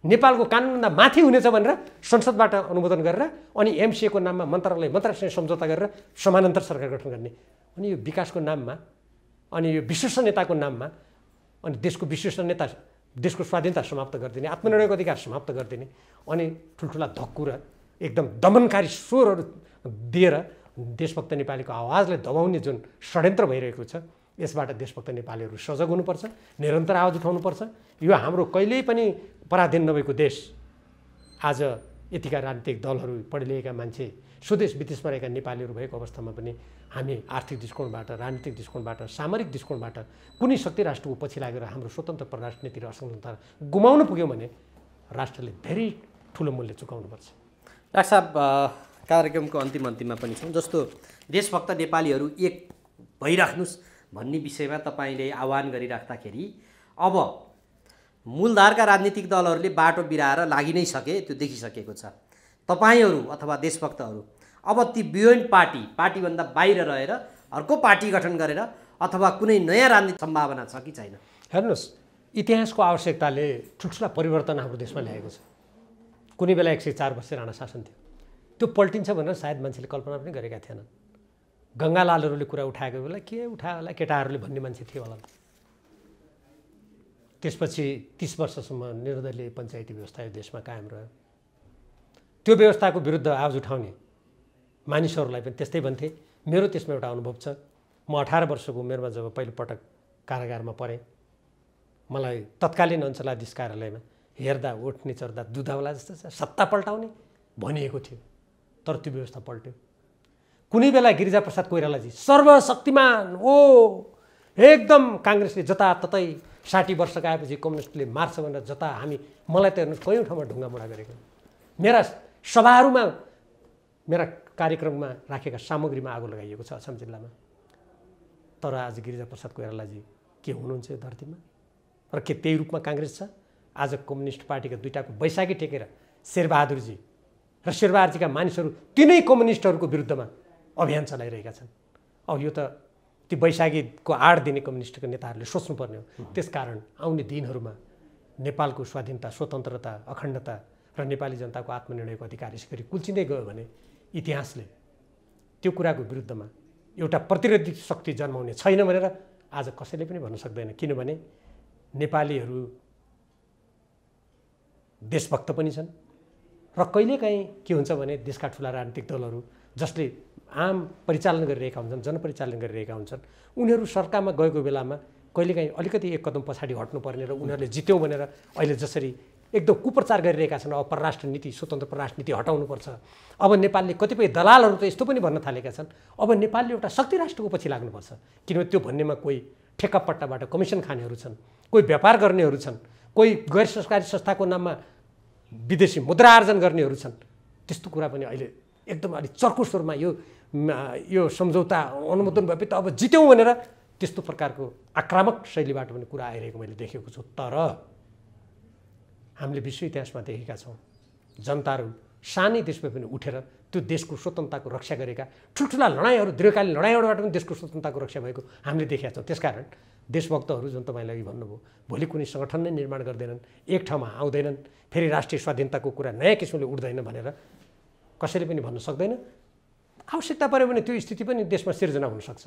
नेपालको कानुनभन्दा माथि हुनेछ भनेर संसदबाट अनुमोदन गरेर अनि एमसिएको नाममा मन्त्रालय मन्त्रालयसँग सम्झौता गरेर समानान्तर सरकार गठन गर्ने अनि यो विकासको नाममा अनि यो विश्वसनीयताको नाममा अनि देशको विश्वसनीयता देशको स्वाधीनता समाप्त गरिदिने आत्मनिर्णयको अधिकार समाप्त गरिदिने अनि ठुल्ठुला धक्कु र एकदम दमनकारी स्वरहरू दिएर देशभक्त नेपालीको आवाजलाई दबाउने जुन षड्यन्त्र भइरहेको छ यसबाट देशभक्त नेपालीहरू सजग हुनुपर्छ निरन्तर आवाज उठाउनुपर्छ यो हाम्रो कहिल्यै पनि पराधीन नभएको देश आज यतिका राजनीतिक दलहरू पढे लेखेका मान्छे स्वदेश विदेशमा रहेका नेपालीहरू भएको अवस्थामा पनि हामी आर्थिक दृष्टिकोणबाट राजनीतिक दृष्टिकोणबाट सामरिक दृष्टिकोणबाट कुनै शक्ति राष्ट्रको पछि लागेर हाम्रो स्वतन्त्र परराष्ट्र नीति र असंलता गुमाउन पुग्यौँ भने राष्ट्रले धेरै ठुलो मूल्य चुकाउनुपर्छ डाक्टर साहब कार्यक्रमको अन्तिम अन्तिममा पनि छौँ जस्तो देशभक्त नेपालीहरू एक भइराख्नुहोस् भन्ने विषयमा तपाईँले आह्वान गरिराख्दाखेरि अब मूलधारका राजनीतिक दलहरूले बाटो बिराएर लागि नै सके त्यो देखिसकेको छ तपाईँहरू अथवा देशभक्तहरू अब ती बियोन्ड पार्टी पार्टीभन्दा बाहिर रहेर अर्को पार्टी गठन गरेर अथवा कुनै नयाँ राजनीतिक सम्भावना छ कि छैन हेर्नुहोस् इतिहासको आवश्यकताले ठुल्ठुला परिवर्तन हाम्रो देशमा ल्याएको छ कुनै बेला एक सय चार वर्ष राणा शासन थियो त्यो पल्टिन्छ भनेर सायद मान्छेले कल्पना पनि गरेका थिएनन् गङ्गालालहरूले कुरा उठाएको बेला के उठायो होला केटाहरूले भन्ने मान्छे थियो होला त्यसपछि तिस वर्षसम्म निर्दलीय पञ्चायती व्यवस्था यो देशमा कायम रह्यो त्यो व्यवस्थाको विरुद्ध आवाज उठाउने मानिसहरूलाई पनि त्यस्तै भन्थे मेरो त्यसमा एउटा अनुभव छ म अठार वर्षको उमेरमा जब पहिलोपटक कारागारमा परेँ मलाई तत्कालीन अञ्चलाधीश कार्यालयमा हेर्दा उठ्ने चढ्दा दुधावला जस्तो छ सत्ता पल्टाउने भनिएको थियो तर त्यो व्यवस्था पल्ट्यो कुनै बेला गिरिजाप्रसाद कोइरालाजी सर्वशक्तिमान ओ एकदम काङ्ग्रेसले जताततै साठी वर्ष गएपछि कम्युनिस्टले मार्छ भनेर जता हामी मलाई त हेर्नुहोस् कयौँ ठाउँमा ढुङ्गा मुढा गरेको मेरा सभाहरूमा मेरा कार्यक्रममा राखेका सामग्रीमा आगो लगाइएको छ असम जिल्लामा तर आज गिरिजाप्रसाद कोइरालाजी के हुनुहुन्छ यो धरतीमा र के त्यही रूपमा काङ्ग्रेस छ आज कम्युनिस्ट पार्टीका दुइटाको बैशाखी टेकेर शेरबहादुरजी र शेरबारजीका मानिसहरू तिनै कम्युनिस्टहरूको विरुद्धमा अभियान चलाइरहेका छन् अब यो त ती वैशाखीको आड दिने कम्युनिस्टको नेताहरूले सोच्नुपर्ने हो त्यसकारण आउने दिनहरूमा नेपालको स्वाधीनता स्वतन्त्रता अखण्डता र नेपाली जनताको आत्मनिर्णयको अधिकार यसरी कुल्चिँदै गयो भने इतिहासले त्यो कुराको विरुद्धमा एउटा प्रतिरोधी शक्ति जन्माउने छैन भनेर आज कसैले पनि भन्न सक्दैन किनभने नेपालीहरू देशभक्त पनि छन् र कहिलेकाहीँ के हुन्छ भने देशका ठुला राजनीतिक दलहरू जसले आम परिचालन गरिरहेका हुन्छन् जनपरिचालन गरिरहेका हुन्छन् उनीहरू सरकारमा गएको बेलामा कहिलेकाहीँ अलिकति एक कदम पछाडि हट्नुपर्ने र उनीहरूले जित्यौँ भनेर अहिले जसरी एकदम कुप्रचार गरिरहेका छन् अब परराष्ट्र नीति स्वतन्त्र परराष्ट्र नीति हटाउनुपर्छ अब नेपालले कतिपय दलालहरू त यस्तो पनि भन्न थालेका छन् अब नेपालले एउटा शक्ति राष्ट्रको पछि लाग्नुपर्छ किनभने त्यो भन्नेमा कोही ठेक्कापट्टाबाट कमिसन खानेहरू छन् कोही व्यापार गर्नेहरू छन् कोही गैर सरकारी संस्थाको नाममा विदेशी मुद्रा आर्जन गर्नेहरू छन् त्यस्तो कुरा पनि अहिले एकदम अलिक चर्को स्वरमा यो यो सम्झौता अनुमोदन भएपछि त अब जित्यौँ भनेर त्यस्तो प्रकारको आक्रामक शैलीबाट पनि कुरा आइरहेको मैले देखेको छु तर हामीले विश्व इतिहासमा देखेका छौँ जनताहरू सानै देशमा पनि उठेर त्यो देशको स्वतन्त्रताको रक्षा गरेका ठुल्ठुला लडाइँहरू दीर्घकालीन लडाइँहरूबाट पनि देशको स्वतन्त्रताको रक्षा भएको हामीले देखेका छौँ त्यसकारण देशभक्तहरू जुन तपाईँले अघि भन्नुभयो भोलि कुनै सङ्गठन नै निर्माण गर्दैनन् एक ठाउँमा आउँदैनन् फेरि राष्ट्रिय स्वाधीनताको कुरा नयाँ किसिमले उठ्दैन भनेर कसैले पनि भन्न सक्दैन आवश्यकता पऱ्यो भने त्यो स्थिति पनि देशमा सिर्जना हुनसक्छ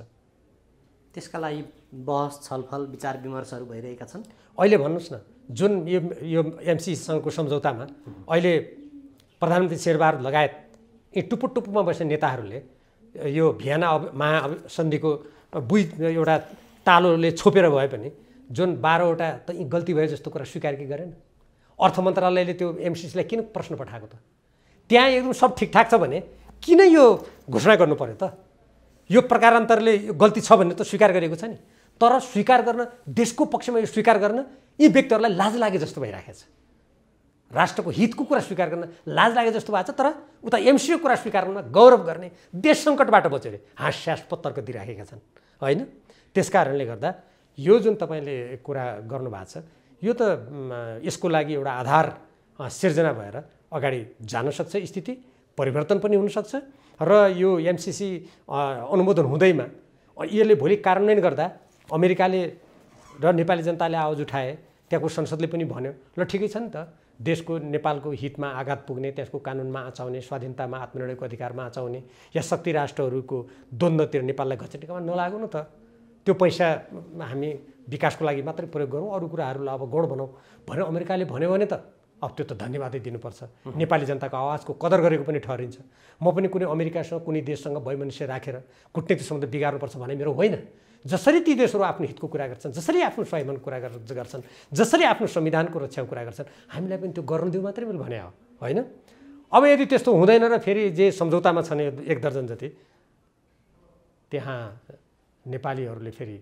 त्यसका लागि बहस छलफल विचार विमर्शहरू भइरहेका छन् अहिले भन्नुहोस् न जुन यो यो एमसीसँगको सम्झौतामा अहिले प्रधानमन्त्री शेरबहादुर लगायत यी टुप्पो टुप्पोमा बस्ने नेताहरूले यो भिहान अब महासन्धिको बुझ एउटा तालोले छोपेर भए पनि जुन बाह्रवटा त यी गल्ती भयो जस्तो कुरा स्वीकार के गरेन अर्थ मन्त्रालयले त्यो एमसिसीलाई किन प्रश्न पठाएको त त्यहाँ एकदम सब ठिकठाक छ भने किन यो घोषणा गर्नु पऱ्यो त यो प्रकारान्तरले यो गल्ती छ भने त स्वीकार गरेको छ नि तर स्वीकार गर्न देशको पक्षमा यो स्वीकार गर्न यी व्यक्तिहरूलाई लाज लागे जस्तो भइराखेको छ राष्ट्रको हितको कुरा स्वीकार गर्न लाज लागे जस्तो भएको छ तर उता एमसिओ कुरा स्वीकार गर्न गौरव गर्ने देश सङ्कटबाट बचेर हाँस्यास पत्तर्क दिइराखेका छन् होइन त्यस कारणले गर्दा यो जुन तपाईँले कुरा गर्नुभएको छ यो त यसको लागि एउटा आधार सिर्जना भएर अगाडि जान सक्छ स्थिति परिवर्तन पनि हुनसक्छ र यो एमसिसी अनुमोदन हुँदैमा यसले भोलि कार्यान्वयन गर्दा अमेरिकाले र नेपाली जनताले आवाज उठाए त्यहाँको संसदले पनि भन्यो ल ठिकै छ नि त देशको नेपालको हितमा आघात पुग्ने त्यसको कानुनमा आँचाउने स्वाधीनतामा आत्मनिर्णयको अधिकारमा आँचाउने या शक्ति राष्ट्रहरूको द्वन्द्वतिर नेपाललाई घचेटेकामा नलागौँ न त त्यो पैसा हामी विकासको लागि मात्रै प्रयोग गरौँ अरू कुराहरूलाई अब गोड बनाऊ भनेर अमेरिकाले भन्यो भने त अब त्यो त धन्यवादै दिनुपर्छ नेपाली जनताको आवाजको कदर गरेको पनि ठहरिन्छ म पनि कुनै अमेरिकासँग कुनै देशसँग मनुष्य राखेर कुटनीतिसम्म त बिगार्नुपर्छ भने मेरो होइन जसरी ती देशहरू आफ्नो हितको कुरा गर्छन् जसरी आफ्नो स्वाभिमानको कुरा गर्छन् जसरी आफ्नो संविधानको रक्षाको कुरा गर्छन् हामीलाई पनि त्यो गर्नु दिउँ मात्रै मैले भने होइन अब यदि त्यस्तो हुँदैन र फेरि जे सम्झौतामा छन् एक दर्जन जति त्यहाँ नेपालीहरूले फेरि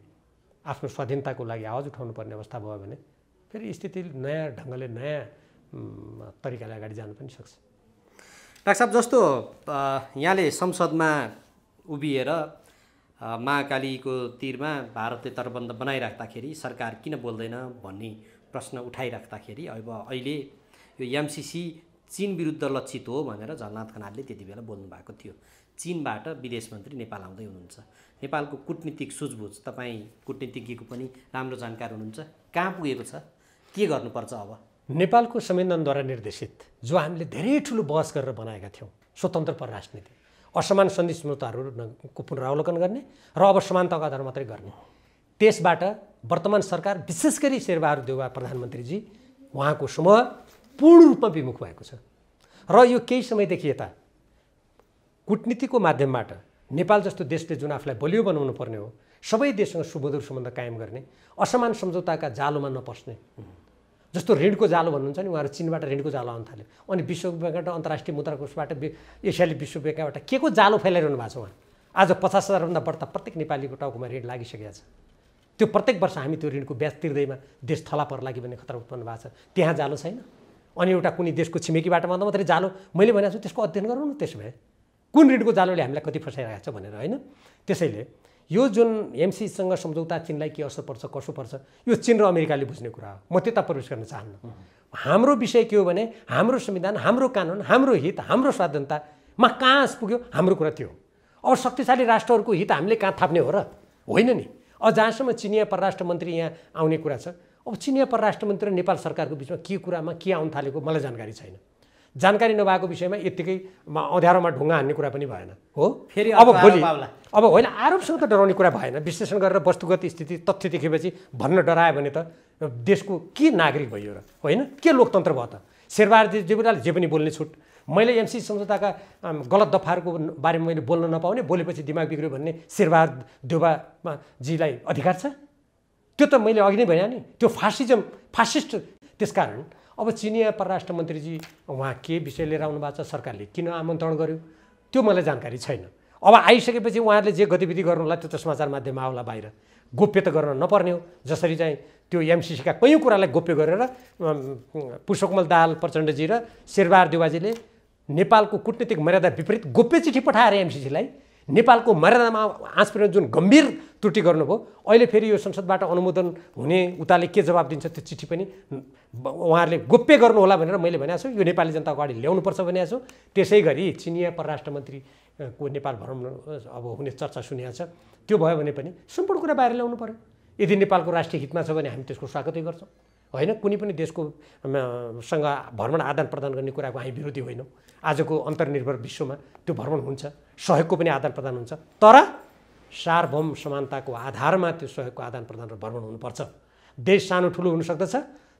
आफ्नो स्वाधीनताको लागि आवाज उठाउनु पर्ने अवस्था भयो भने फेरि स्थिति नयाँ ढङ्गले नयाँ तरिकाले अगाडि जानु पनि सक्छ डाक्टर साहब जस्तो यहाँले संसदमा उभिएर महाकालीको तिरमा भारतले तटबन्ध बनाइराख्दाखेरि सरकार किन बोल्दैन भन्ने प्रश्न उठाइराख्दाखेरि अब अहिले यो एमसिसी चिन विरुद्ध लक्षित हो भनेर झलनाथ खनालले त्यति बेला बोल्नु भएको थियो चिनबाट विदेश मन्त्री नेपाल आउँदै हुनुहुन्छ नेपालको कुटनीतिक सुझबुझ तपाईँ कुटनीतिज्ञको पनि राम्रो जानकार हुनुहुन्छ कहाँ पुगेको छ के गर्नुपर्छ अब नेपालको संविधानद्वारा निर्देशित जो हामीले धेरै ठुलो बहस गरेर बनाएका थियौँ स्वतन्त्र परराष्ट्र नीति असमान सन्धि सम्झौताहरूको पुनरावलोकन गर्ने र अब समानताको आधार मात्रै गर्ने त्यसबाट वर्तमान सरकार विशेष गरी शेरबहादुर देउवा प्रधानमन्त्रीजी उहाँको समूह पूर्ण रूपमा विमुख भएको छ र यो केही समयदेखि यता कुटनीतिको माध्यमबाट नेपाल जस्तो देशले जुन आफूलाई बलियो बनाउनु पर्ने हो सबै देशसँग सुमधुर सम्बन्ध कायम गर्ने असमान सम्झौताका जालोमा नपस्ने जस्तो ऋणको जालो भन्नुहुन्छ नि उहाँहरू चिनबाट ऋणको जालो आउन थाल्यो अनि विश्व ब्याङ्कबाट अन्तर्राष्ट्रिय मुद्रा कोषबाट एसियाली विश्व ब्याङ्कबाट के को जालो फैलाइरहनु भएको छ उहाँ आज पचास हजारभन्दा बढ्ता प्रत्येक नेपालीको टाउकोमा ऋण लागिसकेको छ त्यो प्रत्येक वर्ष हामी त्यो ऋणको ब्याज तिर्दैमा देश थला लागि लागि भन्ने खतरा उत्पन्न भएको छ त्यहाँ जालो छैन अनि एउटा कुनै देशको छिमेकीबाट मात्र मात्रै जालो मैले भनेको छु त्यसको अध्ययन गरौँ न त्यसो भए कुन ऋणको जालोले हामीलाई कति फसाइरहेको छ भनेर होइन त्यसैले यो जुन एमसीसँग सम्झौता चिनलाई के असर पर्छ कसो पर्छ यो चिन र अमेरिकाले बुझ्ने कुरा हो म त्यता प्रवेश गर्न चाहन्न हाम्रो विषय के हो भने हाम्रो संविधान हाम्रो कानुन हाम्रो हित हाम्रो स्वाधीनतामा कहाँ पुग्यो हाम्रो कुरा त्यो अब शक्तिशाली राष्ट्रहरूको हित हामीले कहाँ थाप्ने हो र होइन नि अब जहाँसम्म चिनिया परराष्ट्र मन्त्री यहाँ आउने कुरा छ अब चिनिया परराष्ट्र मन्त्री र नेपाल सरकारको बिचमा के कुरामा के आउनु थालेको मलाई जानकारी छैन जानकारी नभएको विषयमा यत्तिकै अँध्यारोमा ढुङ्गा हान्ने कुरा पनि भएन हो फेरि अब भोलि अब होइन आरोपसँग त डराउने कुरा भएन विश्लेषण गरेर वस्तुगत स्थिति तथ्य देखेपछि भन्न डरायो भने त देशको के नागरिक भयो र होइन के लोकतन्त्र भयो त शेरबहादुर जेबुराले जे पनि बोल्ने छुट मैले एमसी सम्झौताका गलत दफाहरूको बारेमा मैले बोल्न नपाउने बोलेपछि दिमाग बिग्रियो भन्ने शेरबहादुर देवाजीलाई अधिकार छ त्यो त मैले अघि नै नि त्यो फासिजम फासिस्ट त्यसकारण अब चिनिया परराष्ट्र मन्त्रीजी उहाँ के विषय लिएर आउनु भएको छ सरकारले किन आमन्त्रण गर्यो त्यो मलाई जानकारी छैन अब आइसकेपछि उहाँहरूले जे गतिविधि गर्नु होला त्यो त समाचार माध्यममा आउला बाहिर गोप्य त गर्न नपर्ने हो जसरी चाहिँ त्यो एमसिसीका कयौँ कुरालाई गोप्य गरेर पुष्पकमल दाहाल प्रचण्डजी र शेरबहादुर देवाजीले नेपालको कुटनीतिक मर्यादा विपरीत गोप्य चिठी पठाएर एमसिसीलाई नेपालको मर्यादामा आँसपिर जुन गम्भीर त्रुटि गर्नुभयो अहिले फेरि यो संसदबाट अनुमोदन हुने उताले के जवाब दिन्छ त्यो चिठी पनि उहाँहरूले गोप्य गर्नुहोला भनेर मैले भनेको छु यो नेपाली जनताको अगाडि ल्याउनुपर्छ भनेको छु त्यसै गरी चिनिया परराष्ट्र मन्त्रीको नेपाल भ्रमण अब हुने चर्चा सुनिएको छ त्यो भयो भने पनि सम्पूर्ण कुरा बाहिर ल्याउनु पऱ्यो यदि नेपालको राष्ट्रिय हितमा छ भने हामी त्यसको स्वागतै गर्छौँ होइन कुनै पनि देशको सँग भ्रमण आदान प्रदान गर्ने कुराको हामी विरोधी होइनौँ आजको अन्तर्निर्भर विश्वमा त्यो भ्रमण हुन्छ सहयोगको पनि आदान प्रदान हुन्छ तर सार्वभौम समानताको आधारमा त्यो सहयोगको आदान प्रदान र भ्रमण हुनुपर्छ देश सानो ठुलो हुनसक्दछ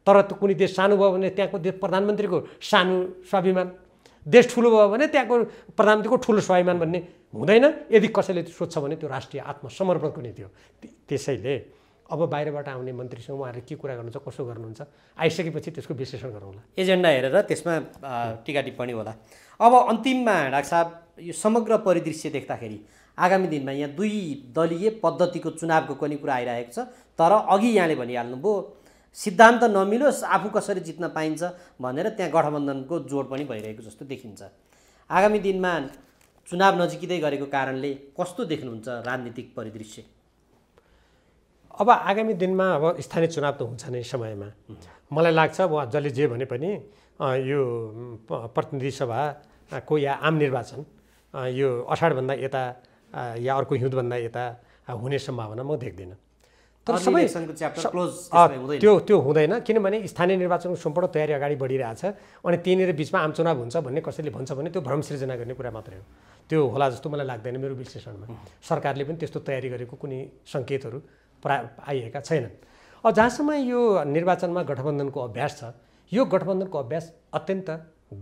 तर त्यो कुनै देश सानो भयो भने त्यहाँको देश प्रधानमन्त्रीको सानो स्वाभिमान देश ठुलो भयो भने त्यहाँको प्रधानमन्त्रीको ठुलो स्वाभिमान भन्ने हुँदैन यदि कसैले सोध्छ भने त्यो राष्ट्रिय आत्मसमर्पणको नीति हो त्यसैले अब बाहिरबाट आउने मन्त्रीसँग उहाँहरूले के कुरा गर्नुहुन्छ कसो गर्नुहुन्छ आइसकेपछि त्यसको विश्लेषण गरौँला एजेन्डा हेरेर त्यसमा टिका टिप्पणी होला अब अन्तिममा डाक्टर साहब यो समग्र परिदृश्य देख्दाखेरि आगामी दिनमा यहाँ दुई दलीय पद्धतिको चुनावको पनि कुरा आइरहेको छ तर अघि यहाँले भनिहाल्नुभयो सिद्धान्त नमिलोस् आफू कसरी जित्न पाइन्छ भनेर त्यहाँ गठबन्धनको जोड पनि भइरहेको जस्तो देखिन्छ आगामी दिनमा चुनाव नजिकिँदै गरेको कारणले कस्तो देख्नुहुन्छ राजनीतिक परिदृश्य अब आगामी दिनमा अब स्थानीय चुनाव त हुन्छ नै समयमा मलाई लाग्छ उहाँ जसले जे भने पनि यो प्रतिनिधि सभाको या आम निर्वाचन यो अषाढभन्दा यता या अर्को हिउँदभन्दा यता हुने सम्भावना म देख्दिनँ तर सबै त्यो त्यो हुँदैन किनभने स्थानीय निर्वाचनको सम्पूर्ण तयारी अगाडि बढिरहेछ अनि त्यहीँनिर बिचमा आम चुनाव हुन्छ भन्ने कसैले भन्छ भने त्यो भ्रम सिर्जना गर्ने कुरा मात्रै हो त्यो होला जस्तो मलाई लाग्दैन मेरो विश्लेषणमा सरकारले पनि त्यस्तो तयारी गरेको कुनै सङ्केतहरू प्रा पाइएका छैनन् अब जहाँसम्म यो निर्वाचनमा गठबन्धनको अभ्यास छ यो गठबन्धनको अभ्यास अत्यन्त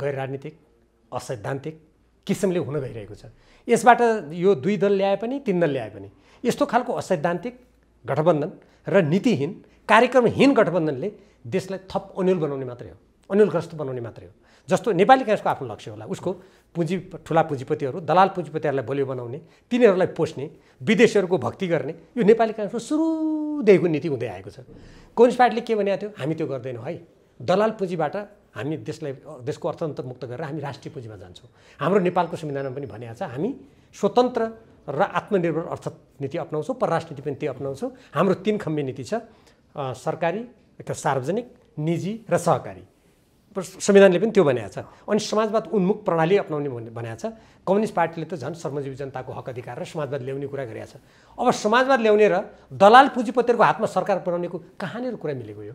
गैर राजनीतिक असैद्धान्तिक किसिमले हुन गइरहेको छ यसबाट यो दुई दल ल्याए पनि तिन दल ल्याए पनि यस्तो खालको असैद्धान्तिक गठबन्धन र नीतिहीन कार्यक्रमहीन गठबन्धनले देशलाई थप अन्यल बनाउने मात्रै हो अन्यलग्रस्त बनाउने मात्रै हो जस्तो नेपाली काङ्ग्रेसको आफ्नो लक्ष्य होला उसको पुँजी ठुला पुँजीपतिहरू दलाल पुँजीपतिहरूलाई बलियो बनाउने तिनीहरूलाई पोस्ने विदेशीहरूको भक्ति गर्ने यो नेपाली काङ्ग्रेसको सुरुदेखिको नीति हुँदै आएको छ कम्युनिस्ट पार्टीले के भनेको थियो हामी त्यो गर्दैनौँ है दलाल पुँजीबाट हामी देशलाई देशको अर्थतन्त्र मुक्त गरेर हामी राष्ट्रिय पुँजीमा जान्छौँ हाम्रो नेपालको संविधानमा पनि भनिएको छ हामी स्वतन्त्र र आत्मनिर्भर अर्थ नीति अप्नाउँछौँ परराष्ट्रनीति पनि त्यो अप्नाउँछौँ हाम्रो तिन खम्बे नीति छ सरकारी सार्वजनिक निजी र सहकारी संविधानले पनि त्यो भनेको छ अनि समाजवाद उन्मुख प्रणाली अप्नाउने भन्ने भनेको छ कम्युनिस्ट पार्टीले त झन् श्रमजीवी जनताको हक अधिकार र समाजवाद ल्याउने कुरा गरेको छ अब समाजवाद ल्याउने र दलाल पुँजीपतिहरूको हातमा सरकार बनाउनेको कहाँनिर कुरा मिलेको यो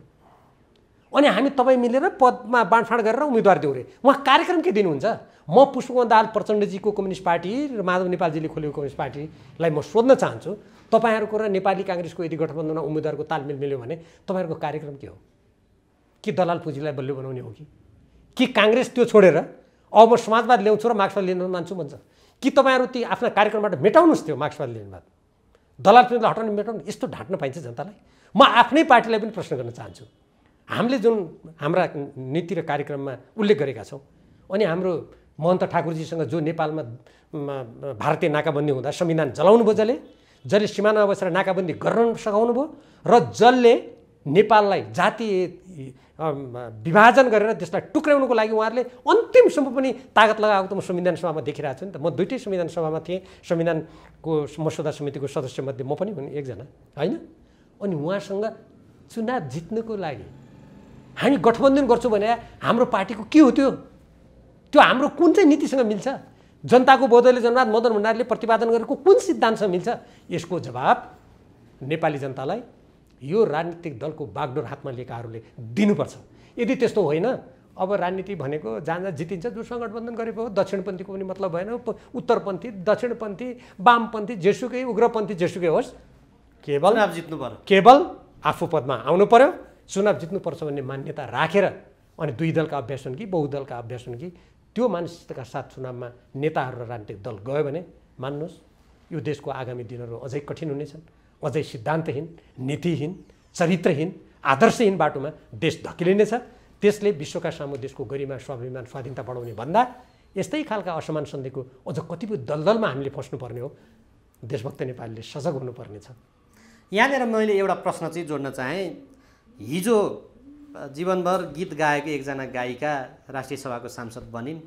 अनि हामी तपाईँ मिलेर पदमा बाँडफाँड गरेर उम्मेदवार दिउँ रे उहाँ कार्यक्रम के दिनुहुन्छ म पुष्पमा दाल प्रचण्डजीको कम्युनिस्ट पार्टी र माधव नेपालजीले खोलेको कम्युनिस्ट पार्टीलाई म सोध्न चाहन्छु तपाईँहरूको र नेपाली काङ्ग्रेसको यदि गठबन्धनमा उम्मेद्वारको तालमेल मिल्यो भने तपाईँहरूको कार्यक्रम के हो कि दलाल पुँजीलाई बलियो बनाउने हो कि कि काङ्ग्रेस त्यो छोडेर अब म समाजवाद ल्याउँछु र मार्क्सवाद लिन मान्छु भन्छ कि तपाईँहरू ती आफ्ना कार्यक्रमबाट मेटाउनुहोस् त्यो मार्क्सवाद लिनुवाद दलाल पुँजीलाई हटाउने मेटाउनु यस्तो ढाँट्न पाइन्छ जनतालाई म आफ्नै पार्टीलाई पनि प्रश्न गर्न चाहन्छु हामीले जुन हाम्रा नीति र कार्यक्रममा उल्लेख गरेका छौँ अनि हाम्रो महन्त ठाकुरजीसँग जो नेपालमा भारतीय नाकाबन्दी हुँदा संविधान जलाउनु भयो जसले जसले सिमानामा बसेर नाकाबन्दी गर्न सघाउनु भयो र जसले नेपाललाई जातीय विभाजन गरेर त्यसलाई टुक्राउनुको लागि उहाँहरूले अन्तिमसम्म पनि तागत लगाएको त म संविधान सभामा देखिरहेको छु नि त म दुइटै संविधान सभामा थिएँ संविधानको मसौदा समितिको सदस्यमध्ये म पनि हुने एकजना होइन अनि उहाँसँग चुनाव जित्नको लागि हामी गठबन्धन गर्छौँ भने हाम्रो पार्टीको के हो त्यो त्यो हाम्रो कुन चाहिँ नीतिसँग मिल्छ जनताको बोधले जनवाद मदन भण्डारीले प्रतिपादन गरेको कुन सिद्धान्तसँग मिल्छ यसको जवाब नेपाली जनतालाई यो राजनीतिक दलको बागडोर हातमा लिएकाहरूले दिनुपर्छ यदि त्यस्तो होइन अब राजनीति भनेको जहाँ जहाँ जितिन्छ जोसँग गठबन्धन गरेको हो दक्षिणपन्थीको पनि मतलब भएन उत्तरपन्थी दक्षिणपन्थी वामपन्थी जेसुकै उग्रपन्थी जेसुकै होस् केवल जित्नु पर्यो केवल आफू पदमा आउनु पर्यो चुनाव जित्नुपर्छ भन्ने मान्यता राखेर अनि दुई दलका अभ्यास हुन् कि बहुदलका अभ्यास हुन् कि त्यो मानसिकताका साथ चुनावमा नेताहरू र राजनीतिक दल गयो भने मान्नुहोस् यो देशको आगामी दिनहरू अझै कठिन हुनेछन् अझै सिद्धान्तहीन नीतिहीन चरित्रहीन आदर्शहीन बाटोमा देश धकिलिनेछ त्यसले विश्वका सामु देशको गरिमा स्वाभिमान स्वाधीनता बढाउने भन्दा यस्तै खालका असमान सन्धिको अझ कतिपय दलदलमा हामीले फस्नुपर्ने हो देशभक्त नेपालीले सजग हुनुपर्नेछ यहाँनिर मैले एउटा प्रश्न चाहिँ जोड्न चाहेँ हिजो जीवनभर गीत गाएको एकजना गायिका राष्ट्रिय सभाको सांसद बनिन्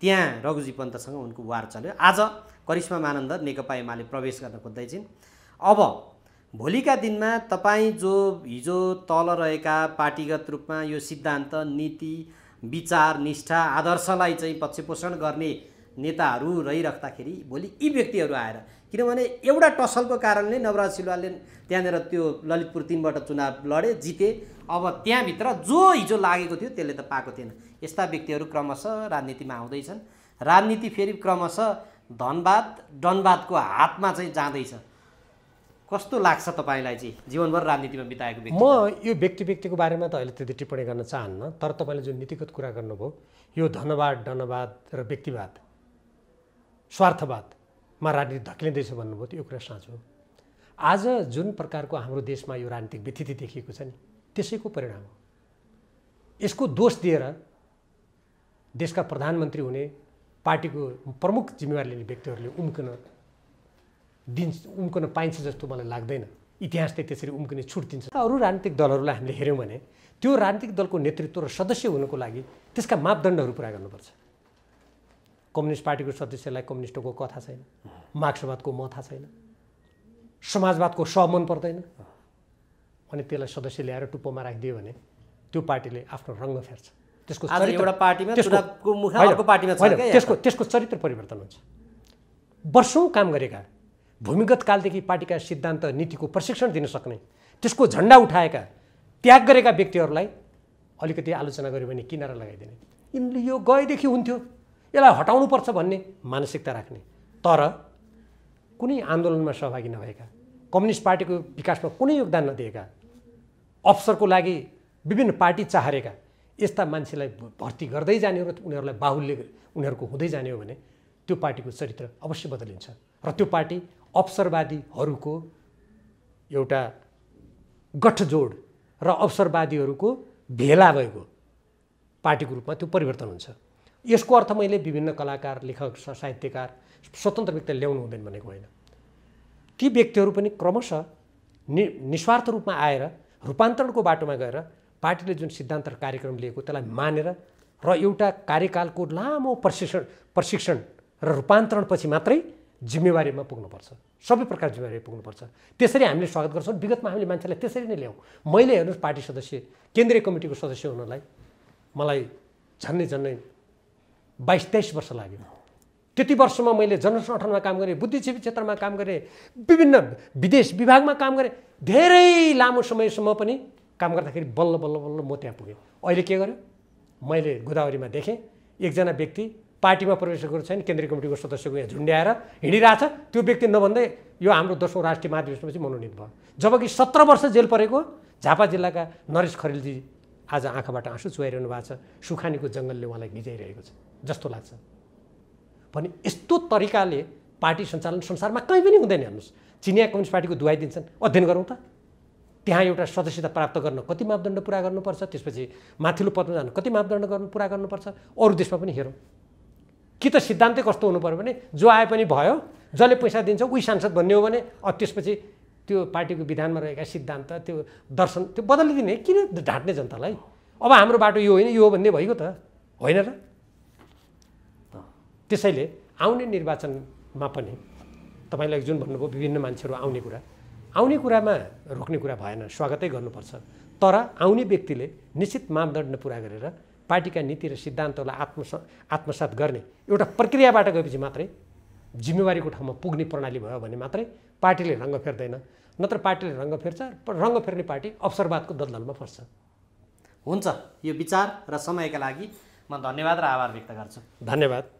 त्यहाँ रघुजी पन्तसँग उनको वार चल्यो आज करिश्मा मानन्द नेकपा एमाले प्रवेश गर्न खोज्दैछिन् अब भोलिका दिनमा तपाईँ जो हिजो तल रहेका पार्टीगत रूपमा यो सिद्धान्त नीति विचार निष्ठा आदर्शलाई चाहिँ पक्षपोषण गर्ने नेताहरू रहिराख्दाखेरि भोलि यी व्यक्तिहरू आएर किनभने एउटा टसलको कारणले नवराज सिलवालले त्यहाँनिर त्यो ललितपुर तिनबाट चुनाव लडे जिते अब त्यहाँभित्र जो हिजो लागेको थियो त्यसले त पाएको थिएन यस्ता व्यक्तिहरू क्रमशः राजनीतिमा आउँदैछन् राजनीति फेरि क्रमशः धनवाद डनवादको हातमा चाहिँ जाँदैछ कस्तो लाग्छ तपाईँलाई चाहिँ जीवनभर राजनीतिमा बिताएको म यो व्यक्ति व्यक्तिको बारेमा त अहिले त्यति टिप्पणी गर्न चाहन्न तर तपाईँले जुन नीतिगत कुरा गर्नुभयो यो धनवाद डनवाद र व्यक्तिवाद स्वार्थवादमा राजनीति धक्लिँदैछ भन्नुभयो त्यो कुरा साँचो आज जुन प्रकारको हाम्रो देशमा यो राजनीतिक व्यथिति देखिएको छ नि त्यसैको परिणाम हो यसको दोष दिएर देशका प्रधानमन्त्री हुने पार्टीको प्रमुख जिम्मेवार लिने व्यक्तिहरूले उम्कन दिन उम्कन पाइन्छ जस्तो मलाई लाग्दैन इतिहासले त्यसरी उम्किने छुट दिन्छ अरू राजनीतिक दलहरूलाई हामीले हेऱ्यौँ भने त्यो राजनीतिक दलको नेतृत्व र सदस्य हुनुको लागि त्यसका मापदण्डहरू पुरा गर्नुपर्छ कम्युनिस्ट पार्टीको सदस्यलाई कम्युनिस्टको कथा छैन मार्क्सवादको म थाहा छैन समाजवादको स मन पर्दैन अनि त्यसलाई सदस्य ल्याएर टुप्पोमा राखिदियो भने त्यो पार्टीले आफ्नो रङ्ग फेर्छ त्यसको पार्टीमा त्यसको त्यसको चरित्र परिवर्तन हुन्छ वर्षौँ काम गरेका भूमिगत कालदेखि पार्टीका सिद्धान्त नीतिको प्रशिक्षण दिन सक्ने त्यसको झन्डा उठाएका त्याग गरेका व्यक्तिहरूलाई अलिकति आलोचना गऱ्यो भने किनारा लगाइदिने यिनले यो गएदेखि हुन्थ्यो यसलाई हटाउनुपर्छ भन्ने मानसिकता राख्ने तर कुनै आन्दोलनमा सहभागी नभएका कम्युनिस्ट पार्टीको विकासमा कुनै योगदान नदिएका अफसरको लागि विभिन्न पार्टी चाहारेका यस्ता मान्छेलाई भर्ती गर्दै जाने हो र उनीहरूलाई बाहुल्य उनीहरूको हुँदै जाने हो भने त्यो पार्टीको चरित्र अवश्य बदलिन्छ र त्यो पार्टी अवसरवादीहरूको एउटा गठजोड र अवसरवादीहरूको भेला भएको पार्टीको रूपमा त्यो परिवर्तन हुन्छ यसको अर्थ मैले विभिन्न कलाकार लेखक साहित्यकार स्वतन्त्र व्यक्ति ल्याउनु हुँदैन भनेको होइन ती व्यक्तिहरू पनि क्रमशः नि निस्वार्थ रूपमा आएर रूपान्तरणको बाटोमा गएर पार्टीले जुन सिद्धान्त र कार्यक्रम लिएको त्यसलाई मानेर र एउटा कार्यकालको लामो प्रशिक्षण प्रशिक्षण र रूपान्तरणपछि मात्रै जिम्मेवारीमा पुग्नुपर्छ सबै प्रकार जिम्मेवारी पुग्नुपर्छ त्यसरी हामीले स्वागत गर्छौँ विगतमा हामीले मान्छेलाई त्यसरी नै ल्याउँ मैले हेर्नुहोस् पार्टी सदस्य केन्द्रीय कमिटीको सदस्य हुनलाई मलाई झन्नै झन्नै बाइस तेइस वर्ष लाग्यो त्यति वर्षमा मैले जनसङ्गठनमा काम गरेँ बुद्धिजीवी क्षेत्रमा काम गरेँ विभिन्न विदेश विभागमा काम गरेँ धेरै लामो समयसम्म पनि काम गर्दाखेरि बल्ल बल्ल बल्ल म त्यहाँ पुगेँ अहिले के गर्यो मैले गोदावरीमा देखेँ एकजना व्यक्ति पार्टीमा प्रवेश गरेको छैन केन्द्रीय कमिटीको सदस्यको यहाँ झुन्ड्याएर हिँडिरहेछ त्यो व्यक्ति नभन्दै यो हाम्रो दोस्रो राष्ट्रिय महाधिवेशनपछि मनोनित भयो जबकि सत्र वर्ष जेल परेको झापा जिल्लाका नरेश खरेलजी आज आँखाबाट आँसु चुहाइरहनु भएको छ सुखानीको जङ्गलले उहाँलाई गिजाइरहेको छ जस्तो लाग्छ भने यस्तो तरिकाले पार्टी सञ्चालन संसारमा कहीँ पनि हुँदैन हेर्नुहोस् चिनिया कम्युनिस्ट पार्टीको दुवाई दिन्छन् अध्ययन गरौँ त त्यहाँ एउटा सदस्यता प्राप्त गर्न कति मापदण्ड पुरा गर्नुपर्छ त्यसपछि माथिल्लो पदमा जानु कति मापदण्ड गर्नु पुरा गर्नुपर्छ अरू देशमा पनि हेरौँ कि त सिद्धान्तै कस्तो हुनु पऱ्यो भने जो आए पनि भयो जसले पैसा दिन्छ उही सांसद भन्ने हो भने त्यसपछि त्यो पार्टीको विधानमा रहेका सिद्धान्त त्यो दर्शन त्यो बदलिदिने किन ढाँट्ने जनतालाई अब हाम्रो बाटो यो होइन यो हो भन्ने भइगयो त होइन र त्यसैले आउने निर्वाचनमा पनि तपाईँलाई जुन भन्नुभयो विभिन्न मान्छेहरू आउने कुरा आउने कुरामा रोक्ने कुरा भएन स्वागतै गर्नुपर्छ तर आउने व्यक्तिले निश्चित मापदण्ड पुरा गरेर पार्टीका नीति र सिद्धान्तलाई आत्मस आत्मसात गर्ने एउटा प्रक्रियाबाट गएपछि मात्रै जिम्मेवारीको ठाउँमा पुग्ने प्रणाली भयो भने मात्रै पार्टीले रङ्ग फेर्दैन नत्र पार्टीले रङ्ग फेर्छ रङ्ग फेर्ने पार्टी अवसरवादको दलदलमा फस्छ हुन्छ यो विचार र समयका लागि म धन्यवाद र आभार व्यक्त गर्छु धन्यवाद